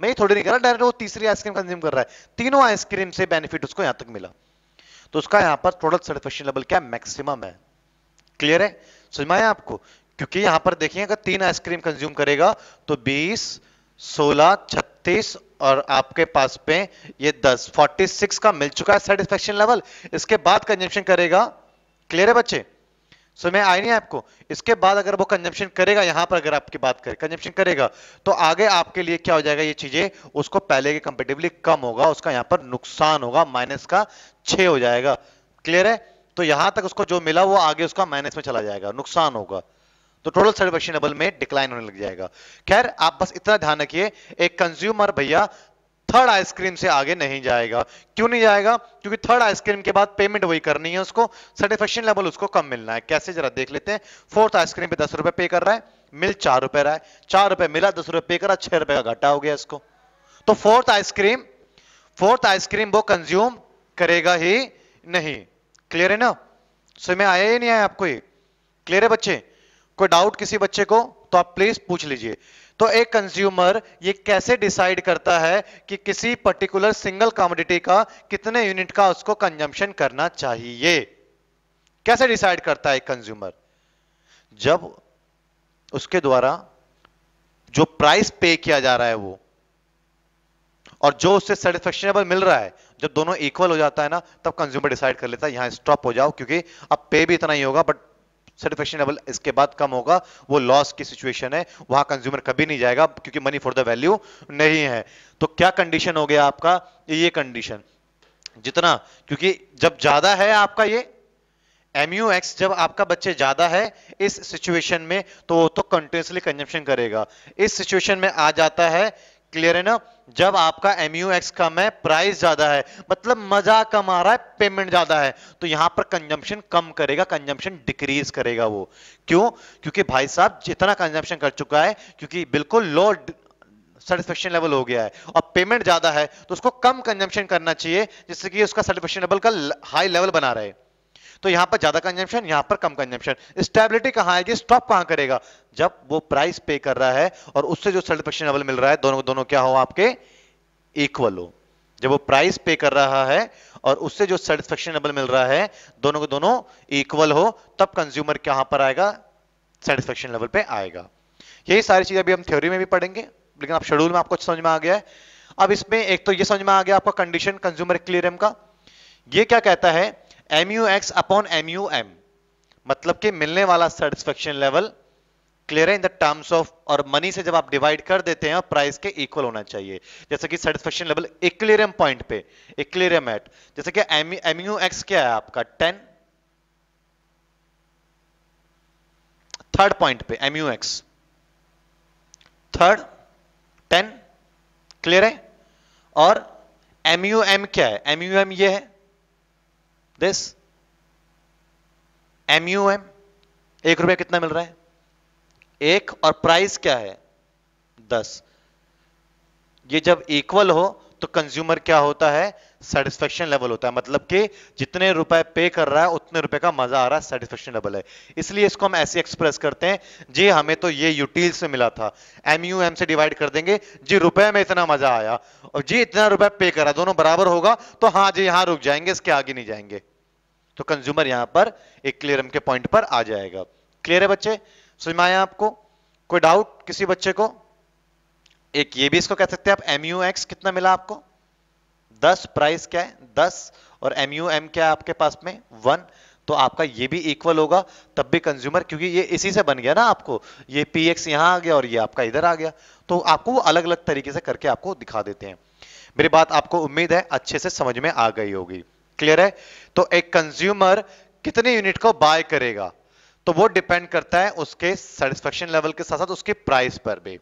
मैं थोड़ी नहीं कर रहा डायरेक्ट वो तीसरी आइसक्रीम कंज्यूम कर रहा है तीनों आइसक्रीम से बेनिफिट उसको यहां तक मिला तो उसका यहां पर टोटल सर्टिफिकेशन लेवल क्या मैक्सिमम है क्लियर है समझ आपको क्योंकि यहां पर देखिए अगर तीन आइसक्रीम कंज्यूम करेगा तो 20, 16, 36 और आपके पास पे ये 10, 46 का मिल चुका है सेटिस्फेक्शन लेवल इसके बाद कंजम्पशन करेगा क्लियर है बच्चे समय आए आई नहीं आपको इसके बाद अगर वो कंजप्शन करेगा यहां पर अगर आपकी बात करें कंजप्शन करेगा तो आगे आपके लिए क्या हो जाएगा ये चीजें उसको पहले के कंपेटिवली कम होगा उसका यहां पर नुकसान होगा माइनस का छ हो जाएगा क्लियर है तो यहां तक उसको जो मिला वो आगे उसका माइनस में चला जाएगा नुकसान होगा तो टोटल सर्वेक्षणेबल में डिक्लाइन होने लग जाएगा खैर आप बस इतना ध्यान रखिए एक कंज्यूमर भैया थर्ड आइसक्रीम से आगे नहीं जाएगा क्यों नहीं जाएगा क्योंकि थर्ड आइसक्रीम के बाद पेमेंट वही करनी है उसको सेटिस्फेक्शन लेवल उसको कम मिलना है कैसे जरा देख लेते हैं फोर्थ आइसक्रीम पे दस रुपए पे कर रहा है मिल चार रुपए रहा है चार रुपए मिला दस रुपए पे करा छह रुपए का घाटा हो गया इसको तो फोर्थ आइसक्रीम फोर्थ आइसक्रीम वो कंज्यूम करेगा ही नहीं क्लियर है ना समय आया ही नहीं आया आपको क्लियर है बच्चे कोई डाउट किसी बच्चे को तो आप प्लीज पूछ लीजिए तो एक कंज्यूमर ये कैसे डिसाइड करता है कि किसी पर्टिकुलर सिंगल कॉमोडिटी का कितने यूनिट का उसको कंजम्पशन करना चाहिए कैसे डिसाइड करता है एक कंज्यूमर जब उसके द्वारा जो प्राइस पे किया जा रहा है वो और जो उससे सेटिस्फेक्शनेबल मिल रहा है जब दोनों इक्वल हो जाता है ना तब कंज्यूमर डिसाइड कर लेता है यहां स्टॉप हो जाओ क्योंकि अब पे भी इतना ही होगा बट सेटिस्फेक्शन लेवल इसके बाद कम होगा वो लॉस की सिचुएशन है वहां कंज्यूमर कभी नहीं जाएगा क्योंकि मनी फॉर द वैल्यू नहीं है तो क्या कंडीशन हो गया आपका ये कंडीशन जितना क्योंकि जब ज्यादा है आपका ये एमयू एक्स जब आपका बच्चे ज्यादा है इस सिचुएशन में तो वो तो कंटिन्यूसली कंजम्पशन करेगा इस सिचुएशन में आ जाता है क्लियर है ना जब आपका एक्स कम है प्राइस ज्यादा है मतलब मजा कम आ रहा है पेमेंट ज्यादा है तो यहां पर कंजम्पशन कम करेगा कंजम्पशन डिक्रीज करेगा वो क्यों क्योंकि भाई साहब जितना कंजम्पशन कर चुका है क्योंकि बिल्कुल लो सेटिस्फेक्शन लेवल हो गया है और पेमेंट ज्यादा है तो उसको कम कंजम्पशन करना चाहिए जिससे कि उसका सेटिस्फेक्शन लेवल का हाई लेवल बना रहे तो यहां पर ज़्यादा कंजम्पन यहां पर कम कंजम्पन स्टेबिलिटी कहां आएगी स्टॉप कहां करेगा जब वो प्राइस पे कर रहा है और उससे जो सेटिस्फेक्शन मिल रहा है दोनों दोनों क्या हो आपके इक्वल हो जब वो प्राइस पे कर रहा है और उससे जो सेटिस्फेक्शन लेवल मिल रहा है दोनों को दोनों इक्वल हो तब कंज्यूमर कहां पर आएगा सेटिस्फेक्शन लेवल पे आएगा यही सारी चीजें अभी हम थ्योरी में भी पढ़ेंगे लेकिन आप शेड्यूल में आपको समझ में आ गया है अब इसमें एक तो ये समझ में आ गया आपका कंडीशन कंज्यूमर क्लियर का ये क्या कहता है M U X upon M U M मतलब कि मिलने वाला सेटिस्फेक्शन लेवल क्लियर है इन द टर्म्स ऑफ और मनी से जब आप डिवाइड कर देते हैं प्राइस के इक्वल होना चाहिए जैसे कि सेटिस्फेक्शन लेवल इक्लेरियम पॉइंट पे इक्लेरियम एट जैसे कि एम यू एक्स क्या है आपका टेन थर्ड पॉइंट पे M U X third ten clear है और एम यू एम क्या है एम यू एम ये है दिस एम यू एम एक रुपया कितना मिल रहा है एक और प्राइस क्या है दस ये जब इक्वल हो तो कंज्यूमर क्या होता है सेटिस्फेक्शन लेवल होता है मतलब कि जितने रुपए पे कर रहा है उतने रुपए का मजा आ रहा है सेटिस्फेक्शन लेवल है इसलिए इसको हम ऐसे एक्सप्रेस करते हैं जी हमें तो ये यूटील से मिला था एम यू एम से डिवाइड कर देंगे जी रुपए में इतना मजा आया और जी इतना रुपए पे करा दोनों बराबर होगा तो हाँ जी यहां रुक जाएंगे इसके आगे नहीं जाएंगे तो कंज्यूमर यहां पर एक क्लियरम के पॉइंट पर आ जाएगा क्लियर है बच्चे समझ में आया आपको कोई डाउट किसी बच्चे को एक ये भी इसको कह सकते हैं आप एम यू एक्स कितना मिला आपको दस प्राइस क्या है दस और एम यू एम क्या है आपके पास में वन तो आपका ये भी इक्वल होगा तब भी कंज्यूमर क्योंकि ये इसी से बन गया ना आपको ये पी एक्स यहां आ गया और ये आपका इधर आ गया तो आपको वो अलग अलग तरीके से करके आपको दिखा देते हैं मेरी बात आपको उम्मीद है अच्छे से समझ में आ गई होगी क्लियर है तो एक कंज्यूमर कितने यूनिट को बाय करेगा तो वो डिपेंड करता है उसके सेटिस्फेक्शन लेवल के साथ साथ उसके प्राइस पर भी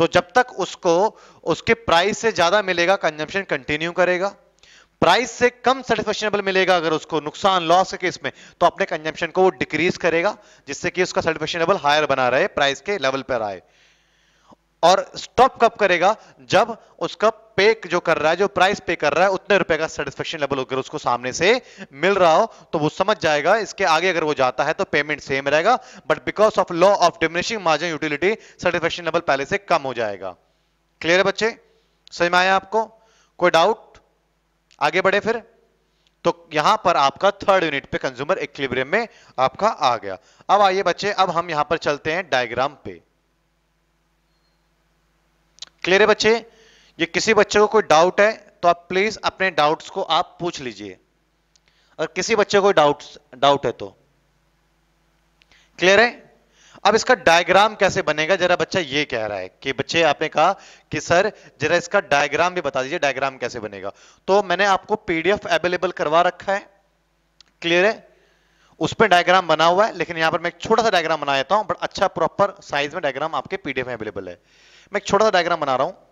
तो जब तक उसको उसके प्राइस से ज्यादा मिलेगा कंजम्पशन कंटिन्यू करेगा प्राइस से कम सेटिस्फेक्शनेबल मिलेगा अगर उसको नुकसान लॉस के केस में तो अपने कंजम्पशन को वो डिक्रीज करेगा जिससे कि उसका सेटिस्फेक्शनेबल हायर बना रहे प्राइस के लेवल पर आए और स्टॉप कब करेगा जब उसका पे जो कर रहा है जो प्राइस पे कर रहा है उतने रुपए का सेटिस्फेक्शन लेवल अगर उसको सामने से मिल रहा हो तो वो समझ जाएगा इसके आगे अगर वो जाता है तो पेमेंट सेम रहेगा but because of law of diminishing margin utility satisfaction level पहले से कम हो जाएगा क्लियर है बच्चे समझ में आया आपको कोई डाउट आगे बढ़े फिर तो यहां पर आपका थर्ड यूनिट पे कंज्यूमर इक्विलिब्रियम में आपका आ गया अब आइए बच्चे अब हम यहां पर चलते हैं डायग्राम पे क्लियर है बच्चे ये किसी बच्चे को कोई डाउट है तो आप प्लीज अपने डाउट्स को आप पूछ लीजिए अगर किसी बच्चे को डाउट डाउट है तो क्लियर है अब इसका डायग्राम कैसे बनेगा जरा बच्चा ये कह रहा है कि बच्चे आपने कहा कि सर जरा इसका डायग्राम भी बता दीजिए डायग्राम कैसे बनेगा तो मैंने आपको पीडीएफ अवेलेबल करवा रखा है क्लियर है उस पर डायग्राम बना हुआ है लेकिन यहां पर मैं एक छोटा सा डायग्राम बना देता हूं बट अच्छा प्रॉपर साइज में डायग्राम आपके पीडीएफ में अवेलेबल है मैं एक छोटा सा डायग्राम बना रहा हूं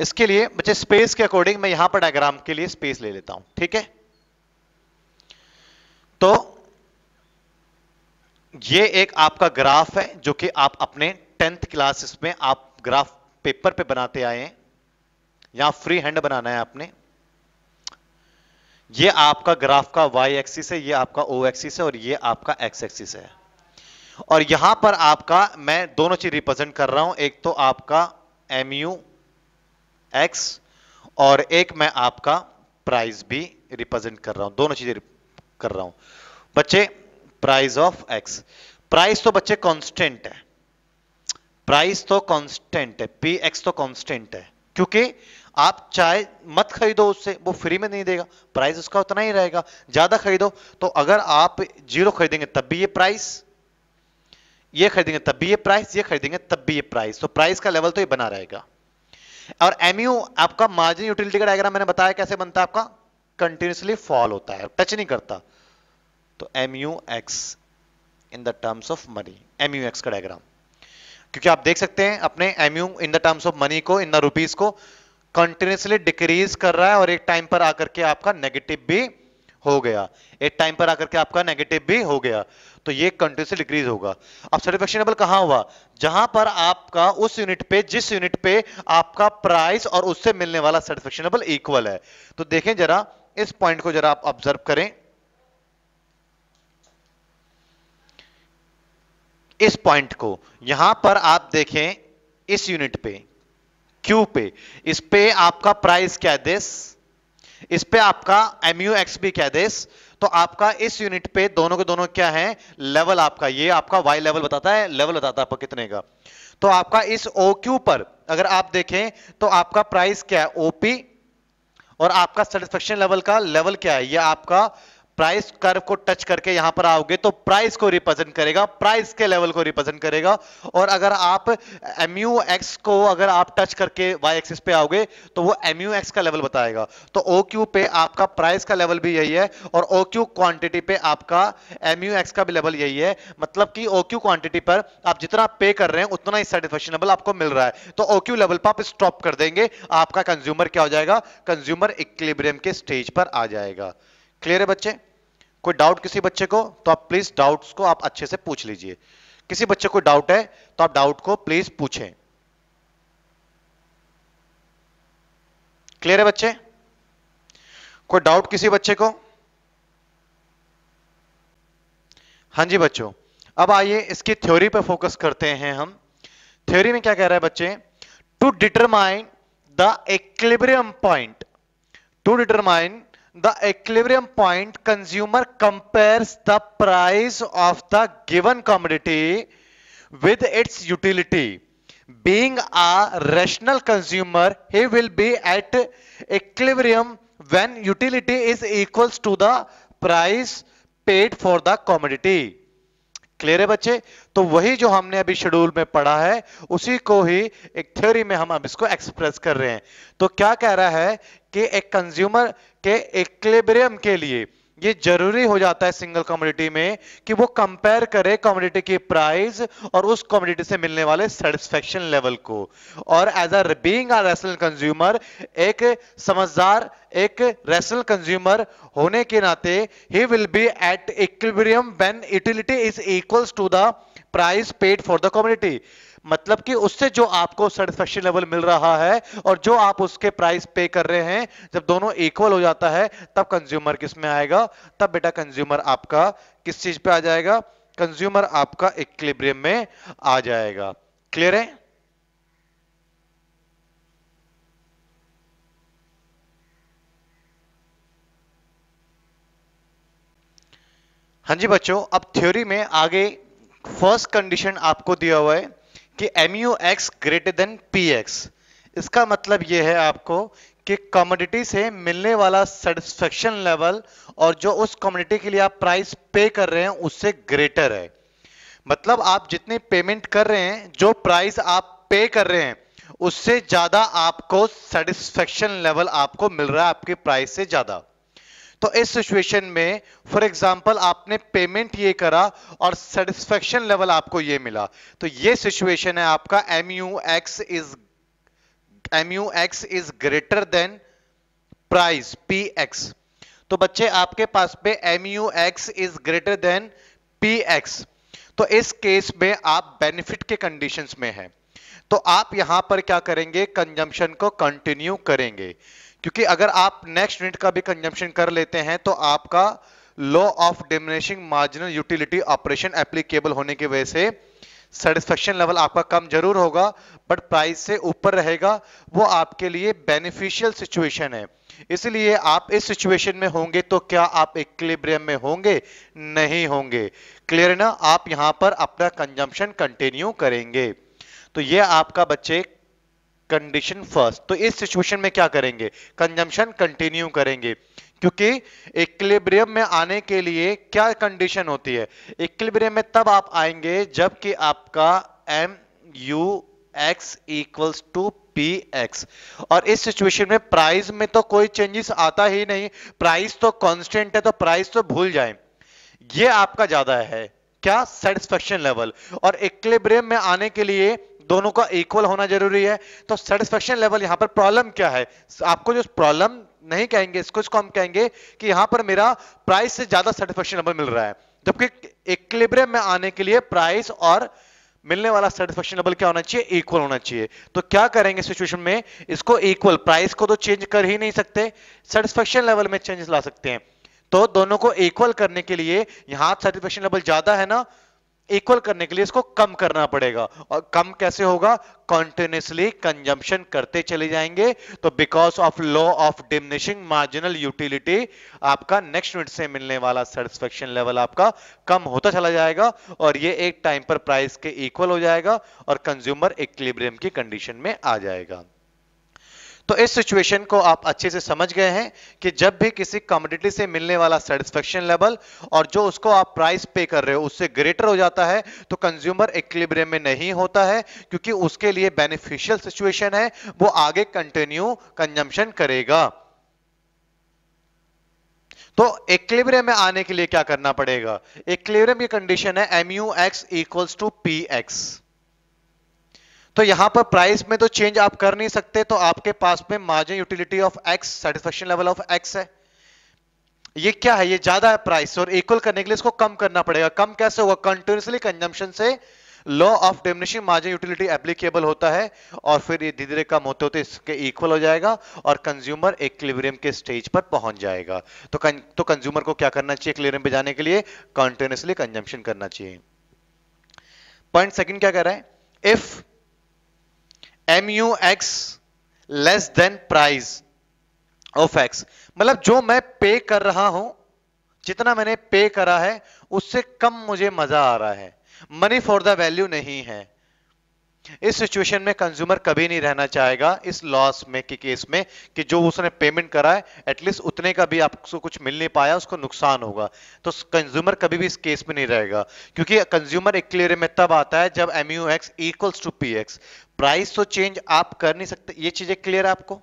इसके लिए बच्चे स्पेस के अकॉर्डिंग मैं यहां पर डायग्राम के लिए स्पेस ले लेता हूं ठीक है तो ये एक आपका ग्राफ है जो कि आप अपने टेंथ क्लासेस में आप ग्राफ पेपर पे बनाते आए हैं यहां फ्री हैंड बनाना है आपने ये आपका ग्राफ का वाई एक्सिस है ये आपका ओ एक्सिस है और ये आपका एक्स एक्सिस है और यहां पर आपका मैं दोनों चीज रिप्रेजेंट कर रहा हूं एक तो आपका एम यू एक्स और एक मैं आपका प्राइस भी रिप्रेजेंट कर रहा हूं दोनों चीजें कर रहा हूं बच्चे प्राइस ऑफ एक्स प्राइस तो बच्चे कांस्टेंट है प्राइस तो कांस्टेंट है पी एक्स तो कांस्टेंट है क्योंकि आप चाहे मत खरीदो उससे वो फ्री में नहीं देगा प्राइस उसका उतना ही रहेगा ज्यादा खरीदो तो अगर आप जीरो खरीदेंगे तब भी ये प्राइस ये खरीदेंगे तब भी ये प्राइस ये खरीदेंगे तब भी ये प्राइस तो प्राइस का लेवल तो ये बना रहेगा और एमयू आपका मार्जिन यूटिलिटी का डायग्राम मैंने बताया कैसे बनता है आपका कंटिन्यूसली फॉल होता है टच नहीं करता तो MU X in the terms of money MU X का डायग्राम क्योंकि आप देख सकते हैं अपने MU in the terms of money को इन द रुपीज को कंटिन्यूसली डिक्रीज कर रहा है और एक टाइम पर आकर के आपका नेगेटिव भी हो गया एक टाइम पर आकर के आपका नेगेटिव भी हो गया तो ये कंटिन्यूसली डिक्रीज होगा अब सेटिस्फेक्शनेबल कहां हुआ जहां पर आपका उस यूनिट पे जिस यूनिट पे आपका प्राइस और उससे मिलने वाला सेटिस्फेक्शनेबल इक्वल है तो देखें जरा इस पॉइंट को जरा आप ऑब्जर्व करें इस पॉइंट को यहां पर आप देखें इस यूनिट पे क्यू पे इस पे आपका प्राइस क्या है दिस इस पे आपका एम यू एक्स भी क्या देश तो आपका इस यूनिट पे दोनों के दोनों क्या है लेवल आपका ये आपका वाई लेवल बताता है लेवल बताता है आपका कितने का तो आपका इस ओ क्यू पर अगर आप देखें तो आपका प्राइस क्या है ओपी और आपका सेटिस्फेक्शन लेवल का लेवल क्या है ये आपका प्राइस कर्व को टच करके यहां पर आओगे तो प्राइस को रिप्रेजेंट करेगा प्राइस के लेवल को रिप्रेजेंट करेगा और अगर आप एम एक्स को अगर आप टच करके वाई एक्सिस पे आओगे तो वो एम एक्स का लेवल बताएगा तो ओ क्यू पे आपका प्राइस का लेवल भी यही है और ओ क्यू क्वांटिटी पे आपका एम एक्स का भी लेवल यही है मतलब कि ओ क्यू क्वांटिटी पर आप जितना पे कर रहे हैं उतना ही सेटिस्फेक्शनेबल आपको मिल रहा है तो ओ क्यू लेवल पर आप स्टॉप कर देंगे आपका कंज्यूमर क्या हो जाएगा कंज्यूमर इक्लिब्रियम के स्टेज पर आ जाएगा क्लियर है बच्चे कोई डाउट किसी बच्चे को तो आप प्लीज डाउट्स को आप अच्छे से पूछ लीजिए किसी बच्चे को डाउट है तो आप डाउट को प्लीज पूछें क्लियर है बच्चे कोई डाउट किसी बच्चे को हां जी बच्चों अब आइए इसकी थ्योरी पर फोकस करते हैं हम थ्योरी में क्या कह रहा है बच्चे to determine the equilibrium point to determine the equilibrium point consumer compares the price of the given commodity with its utility being a rational consumer he will be at equilibrium when utility is equals to the price paid for the commodity clear है बच्चे तो वही जो हमने अभी schedule में पढ़ा है उसी को ही एक थ्योरी में हम अब इसको एक्सप्रेस कर रहे हैं तो क्या कह रहा है कि एक कंज्यूमर के इक्लेब्रियम के लिए ये जरूरी हो जाता है सिंगल कम्युनिटी में कि वो कंपेयर करे कम्युनिटी की प्राइस और उस कम्युनिटी से मिलने वाले सेटिस्फेक्शन लेवल को और as a being a rational consumer एक समझदार एक रेशनल कंज्यूमर होने के नाते he will be at equilibrium when utility is equals to the price paid for the community मतलब कि उससे जो आपको सेटिस्फेक्शन लेवल मिल रहा है और जो आप उसके प्राइस पे कर रहे हैं जब दोनों इक्वल हो जाता है तब कंज्यूमर किस में आएगा तब बेटा कंज्यूमर आपका किस चीज पे आ जाएगा कंज्यूमर आपका इक्लिब्रियम में आ जाएगा क्लियर है हाँ जी बच्चों अब थ्योरी में आगे फर्स्ट कंडीशन आपको दिया हुआ है कि M U X greater than P X इसका मतलब यह है आपको कि कमोडिटी से मिलने वाला सेटिस्फेक्शन लेवल और जो उस कमोडिटी के लिए आप प्राइस पे कर रहे हैं उससे ग्रेटर है मतलब आप जितने पेमेंट कर रहे हैं जो प्राइस आप पे कर रहे हैं उससे ज्यादा आपको सेटिस्फेक्शन लेवल आपको मिल रहा है आपके प्राइस से ज्यादा तो इस सिचुएशन में फॉर एग्जाम्पल आपने पेमेंट ये करा और सेटिस्फेक्शन लेवल आपको ये मिला तो ये सिचुएशन है आपका M U X is M U X is greater than price P X तो बच्चे आपके पास पे M U X is greater than P X तो इस केस में आप बेनिफिट के कंडीशंस में हैं तो आप यहां पर क्या करेंगे कंजम्पशन को कंटिन्यू करेंगे क्योंकि अगर आप नेक्स्ट यूनिट का भी कंजम्पशन कर लेते हैं तो आपका law of diminishing marginal utility operation applicable होने की वजह से सेटिस्फेक्शन लेवल आपका कम जरूर होगा बट प्राइस से ऊपर रहेगा वो आपके लिए बेनिफिशियल सिचुएशन है इसलिए आप इस सिचुएशन में होंगे तो क्या आप इक्लिब्रियम में होंगे नहीं होंगे क्लियर ना आप यहां पर अपना कंजम्पशन कंटिन्यू करेंगे तो ये आपका बच्चे कंडीशन फर्स्ट तो इस सिचुएशन में क्या करेंगे कंजम्पशन कंटिन्यू करेंगे क्योंकि इक्विलिब्रियम में आने के लिए क्या कंडीशन होती है इक्विलिब्रियम में तब आप आएंगे जबकि आपका M U X equals to P X और इस सिचुएशन में प्राइस में तो कोई चेंजेस आता ही नहीं प्राइस तो कांस्टेंट है तो प्राइस तो भूल जाए ये आपका ज्यादा है क्या सेटिस्फेक्शन लेवल और इक्विलिब्रियम में आने के लिए दोनों का इक्वल होना जरूरी है तो सेटिस्फेक्शन लेवल यहां पर प्रॉब्लम क्या है आपको जो प्रॉब्लम नहीं कहेंगे इसको इसको हम कहेंगे कि यहां पर मेरा प्राइस से ज्यादा सेटिस्फेक्शन लेवल मिल रहा है जबकि इक्लिब्रियम में आने के लिए प्राइस और मिलने वाला सेटिस्फेक्शन लेवल क्या होना चाहिए इक्वल होना चाहिए तो क्या करेंगे सिचुएशन में इसको इक्वल प्राइस को तो चेंज कर ही नहीं सकते सेटिस्फेक्शन लेवल में चेंजेस ला सकते हैं तो दोनों को इक्वल करने के लिए यहां सेटिस्फेक्शन लेवल ज्यादा है ना इक्वल करने के लिए इसको कम करना पड़ेगा और कम कैसे होगा कॉन्टिन्यूसली कंजम्पशन करते चले जाएंगे तो because of law of diminishing marginal utility आपका नेक्स्ट मिनट से मिलने वाला सेटिस्फेक्शन लेवल आपका कम होता चला जाएगा और ये एक टाइम पर प्राइस के इक्वल हो जाएगा और कंज्यूमर इक्लिब्रियम की कंडीशन में आ जाएगा तो इस सिचुएशन को आप अच्छे से समझ गए हैं कि जब भी किसी कमोडिटी से मिलने वाला सेटिस्फेक्शन लेवल और जो उसको आप प्राइस पे कर रहे हो उससे ग्रेटर हो जाता है तो कंज्यूमर इक्लिब्रियम में नहीं होता है क्योंकि उसके लिए बेनिफिशियल सिचुएशन है वो आगे कंटिन्यू कंजम्पशन करेगा तो इक्लिब्रियम में आने के लिए क्या करना पड़ेगा इक्लिब्रियम की कंडीशन है M U X equals to P X तो यहां पर प्राइस में तो चेंज आप कर नहीं सकते तो आपके पास में margin utility of X satisfaction level of X है ये क्या है ये ज्यादा है प्राइस और इक्वल करने के लिए इसको कम करना पड़ेगा कम कैसे होगा कंटिन्यूसली कंजम्पशन से law of diminishing margin utility applicable होता है और फिर ये धीरे धीरे कम होते होते इसके इक्वल हो जाएगा और कंज्यूमर इक्विलिब्रियम के स्टेज पर पहुंच जाएगा तो कं, तो कंज्यूमर को क्या करना चाहिए क्लिवरियम पे जाने के लिए कंटिन्यूसली कंजम्पशन करना चाहिए पॉइंट सेकंड क्या कह रहा है if M U X less than price of X मतलब जो मैं पे कर रहा हूं जितना मैंने पे करा है उससे कम मुझे मजा आ रहा है मनी फॉर द वैल्यू नहीं है इस सिचुएशन में कंज्यूमर कभी नहीं रहना चाहेगा इस लॉस में के केस में कि जो उसने पेमेंट करा है एटलीस्ट उतने का भी आपको कुछ मिल नहीं पाया उसको नुकसान होगा तो कंज्यूमर कभी भी इस केस में नहीं रहेगा क्योंकि कंज्यूमर एक क्लियर में तब आता है जब M U X equals to P X price तो चेंज आप कर नहीं सकते ये चीजें क्लियर है आपको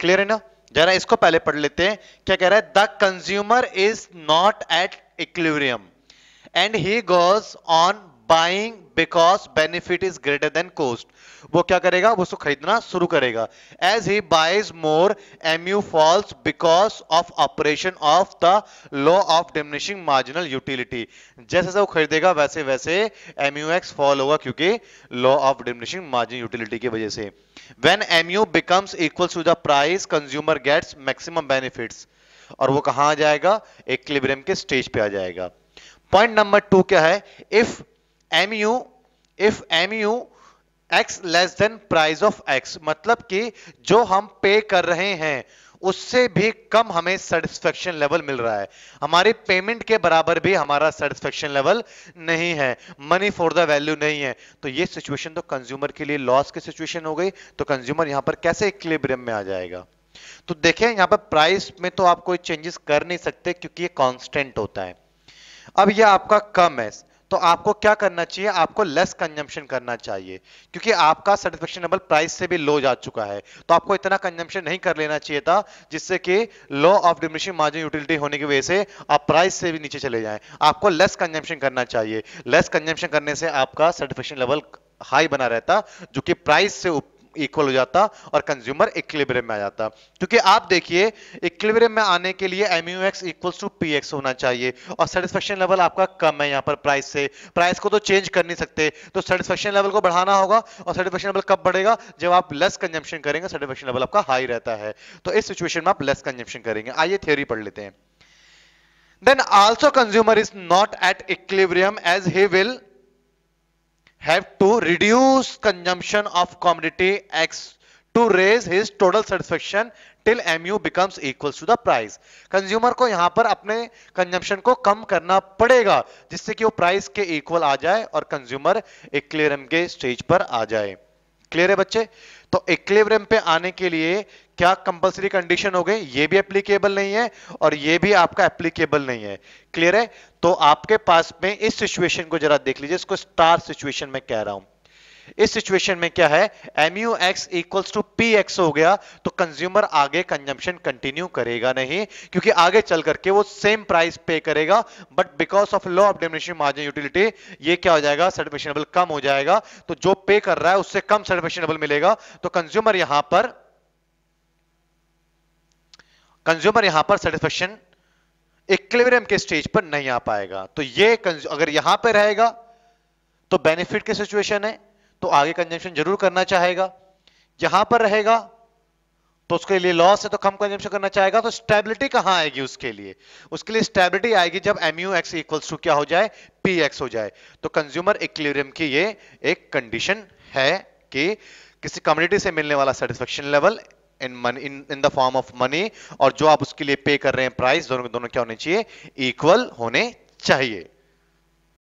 क्लियर है ना जरा इसको पहले पढ़ लेते हैं क्या कह रहा है the consumer is not at equilibrium and he goes on buying because benefit is greater than cost वो क्या करेगा वो उसको खरीदना शुरू करेगा as he buys more MU falls because of operation of the law of diminishing marginal utility जैसे जैसे वो खरीदेगा वैसे वैसे एमयू एक्स फॉल होगा क्योंकि law of diminishing margin utility की वजह से when MU becomes equal to the price consumer gets maximum benefit और वो कहाँ आ जाएगा एक्लिब्रियम के स्टेज पे आ जाएगा पॉइंट नंबर टू क्या है if mu if mu x less than price of x मतलब कि जो हम पे कर रहे हैं उससे भी कम हमें सेटिस्फेक्शन लेवल मिल रहा है हमारे पेमेंट के बराबर भी हमारा सेटिस्फेक्शन लेवल नहीं है मनी फॉर द वैल्यू नहीं है तो ये सिचुएशन तो कंज्यूमर के लिए लॉस की सिचुएशन हो गई तो कंज्यूमर यहां पर कैसे इक्लिब्रियम में आ जाएगा तो देखें यहां पर प्राइस में तो आप कोई चेंजेस कर नहीं सकते क्योंकि ये कॉन्स्टेंट होता है अब यह आपका कम है तो आपको क्या करना चाहिए आपको लेस कंजम्पशन करना चाहिए क्योंकि आपका सेटिस्फेक्शन लेवल प्राइस से भी लो जा चुका है तो आपको इतना कंजम्पशन नहीं कर लेना चाहिए था जिससे कि law of diminishing margin utility होने की वजह से आप प्राइस से भी नीचे चले जाएं आपको लेस कंजम्पशन करना चाहिए लेस कंजम्पशन करने से आपका सेटिस्फेक्शन लेवल हाई बना रहता जो कि प्राइस से उप... इक्वल हो जाता और कंज्यूमर इक्लिब्रियम में आ जाता क्योंकि आप देखिए इक्लिब्रियम में आने के लिए MU X equal to P X होना चाहिए और सेटिस्फेक्शन लेवल आपका कम है यहाँ पर प्राइस से प्राइस को तो चेंज कर नहीं सकते तो सेटिस्फेक्शन लेवल को बढ़ाना होगा और सेटिस्फेक्शन लेवल कब बढ़ेगा जब आप लेस कंजम्पशन करेंगे सेटिस्फेक्शन लेवल आपका हाई रहता है तो इस सिचुएशन में आप लेस कंजम्पशन करेंगे आइए थ्योरी पढ़ लेते हैं then also consumer is not at equilibrium as he will have to reduce consumption of commodity X to raise his total satisfaction till mu becomes equals to the price. Consumer को यहां पर अपने consumption को कम करना पड़ेगा जिससे कि वो प्राइस के इक्वल आ जाए और कंज्यूमर इक्लेरम के स्टेज पर आ जाए क्लियर है बच्चे तो इक्लेवरम पे आने के लिए क्या कंपलसरी कंडीशन हो गई ये भी एप्लीकेबल नहीं है और ये भी आपका एप्लीकेबल नहीं है क्लियर है तो आपके पास में इस सिचुएशन को जरा देख लीजिए इसको स्टार सिचुएशन में कह रहा हूं इस सिचुएशन में क्या है M U X equals to P X हो गया तो कंज्यूमर आगे कंजम्पशन कंटिन्यू करेगा नहीं क्योंकि आगे चल करके वो सेम प्राइस पे करेगा but because of law of diminishing margin utility ये क्या हो जाएगा सर्टिफिकेशनबल कम हो जाएगा तो जो पे कर रहा है उससे कम सर्टिफिकेशनबल मिलेगा तो कंज्यूमर यहां पर कंज्यूमर यहां पर सेटिस्फेक्शन इक्लेवरियम के स्टेज पर नहीं आ पाएगा तो ये अगर यहां पर रहेगा तो बेनिफिट की सिचुएशन है तो आगे कंजम्पशन जरूर करना चाहेगा यहां पर रहेगा तो उसके लिए लॉस है तो कम कंजम्पशन करना चाहेगा तो स्टेबिलिटी कहां आएगी उसके लिए उसके लिए स्टेबिलिटी आएगी जब एमयू एक्स इक्वल टू क्या हो जाए पी एक्स हो जाए तो कंज्यूमर इक्लेवरियम की ये एक कंडीशन है कि किसी कम्युनिटी से मिलने वाला satisfaction level in money in in the form of money और जो आप उसके लिए पे कर रहे हैं प्राइस दोनों दोनों क्या होने चाहिए इक्वल होने चाहिए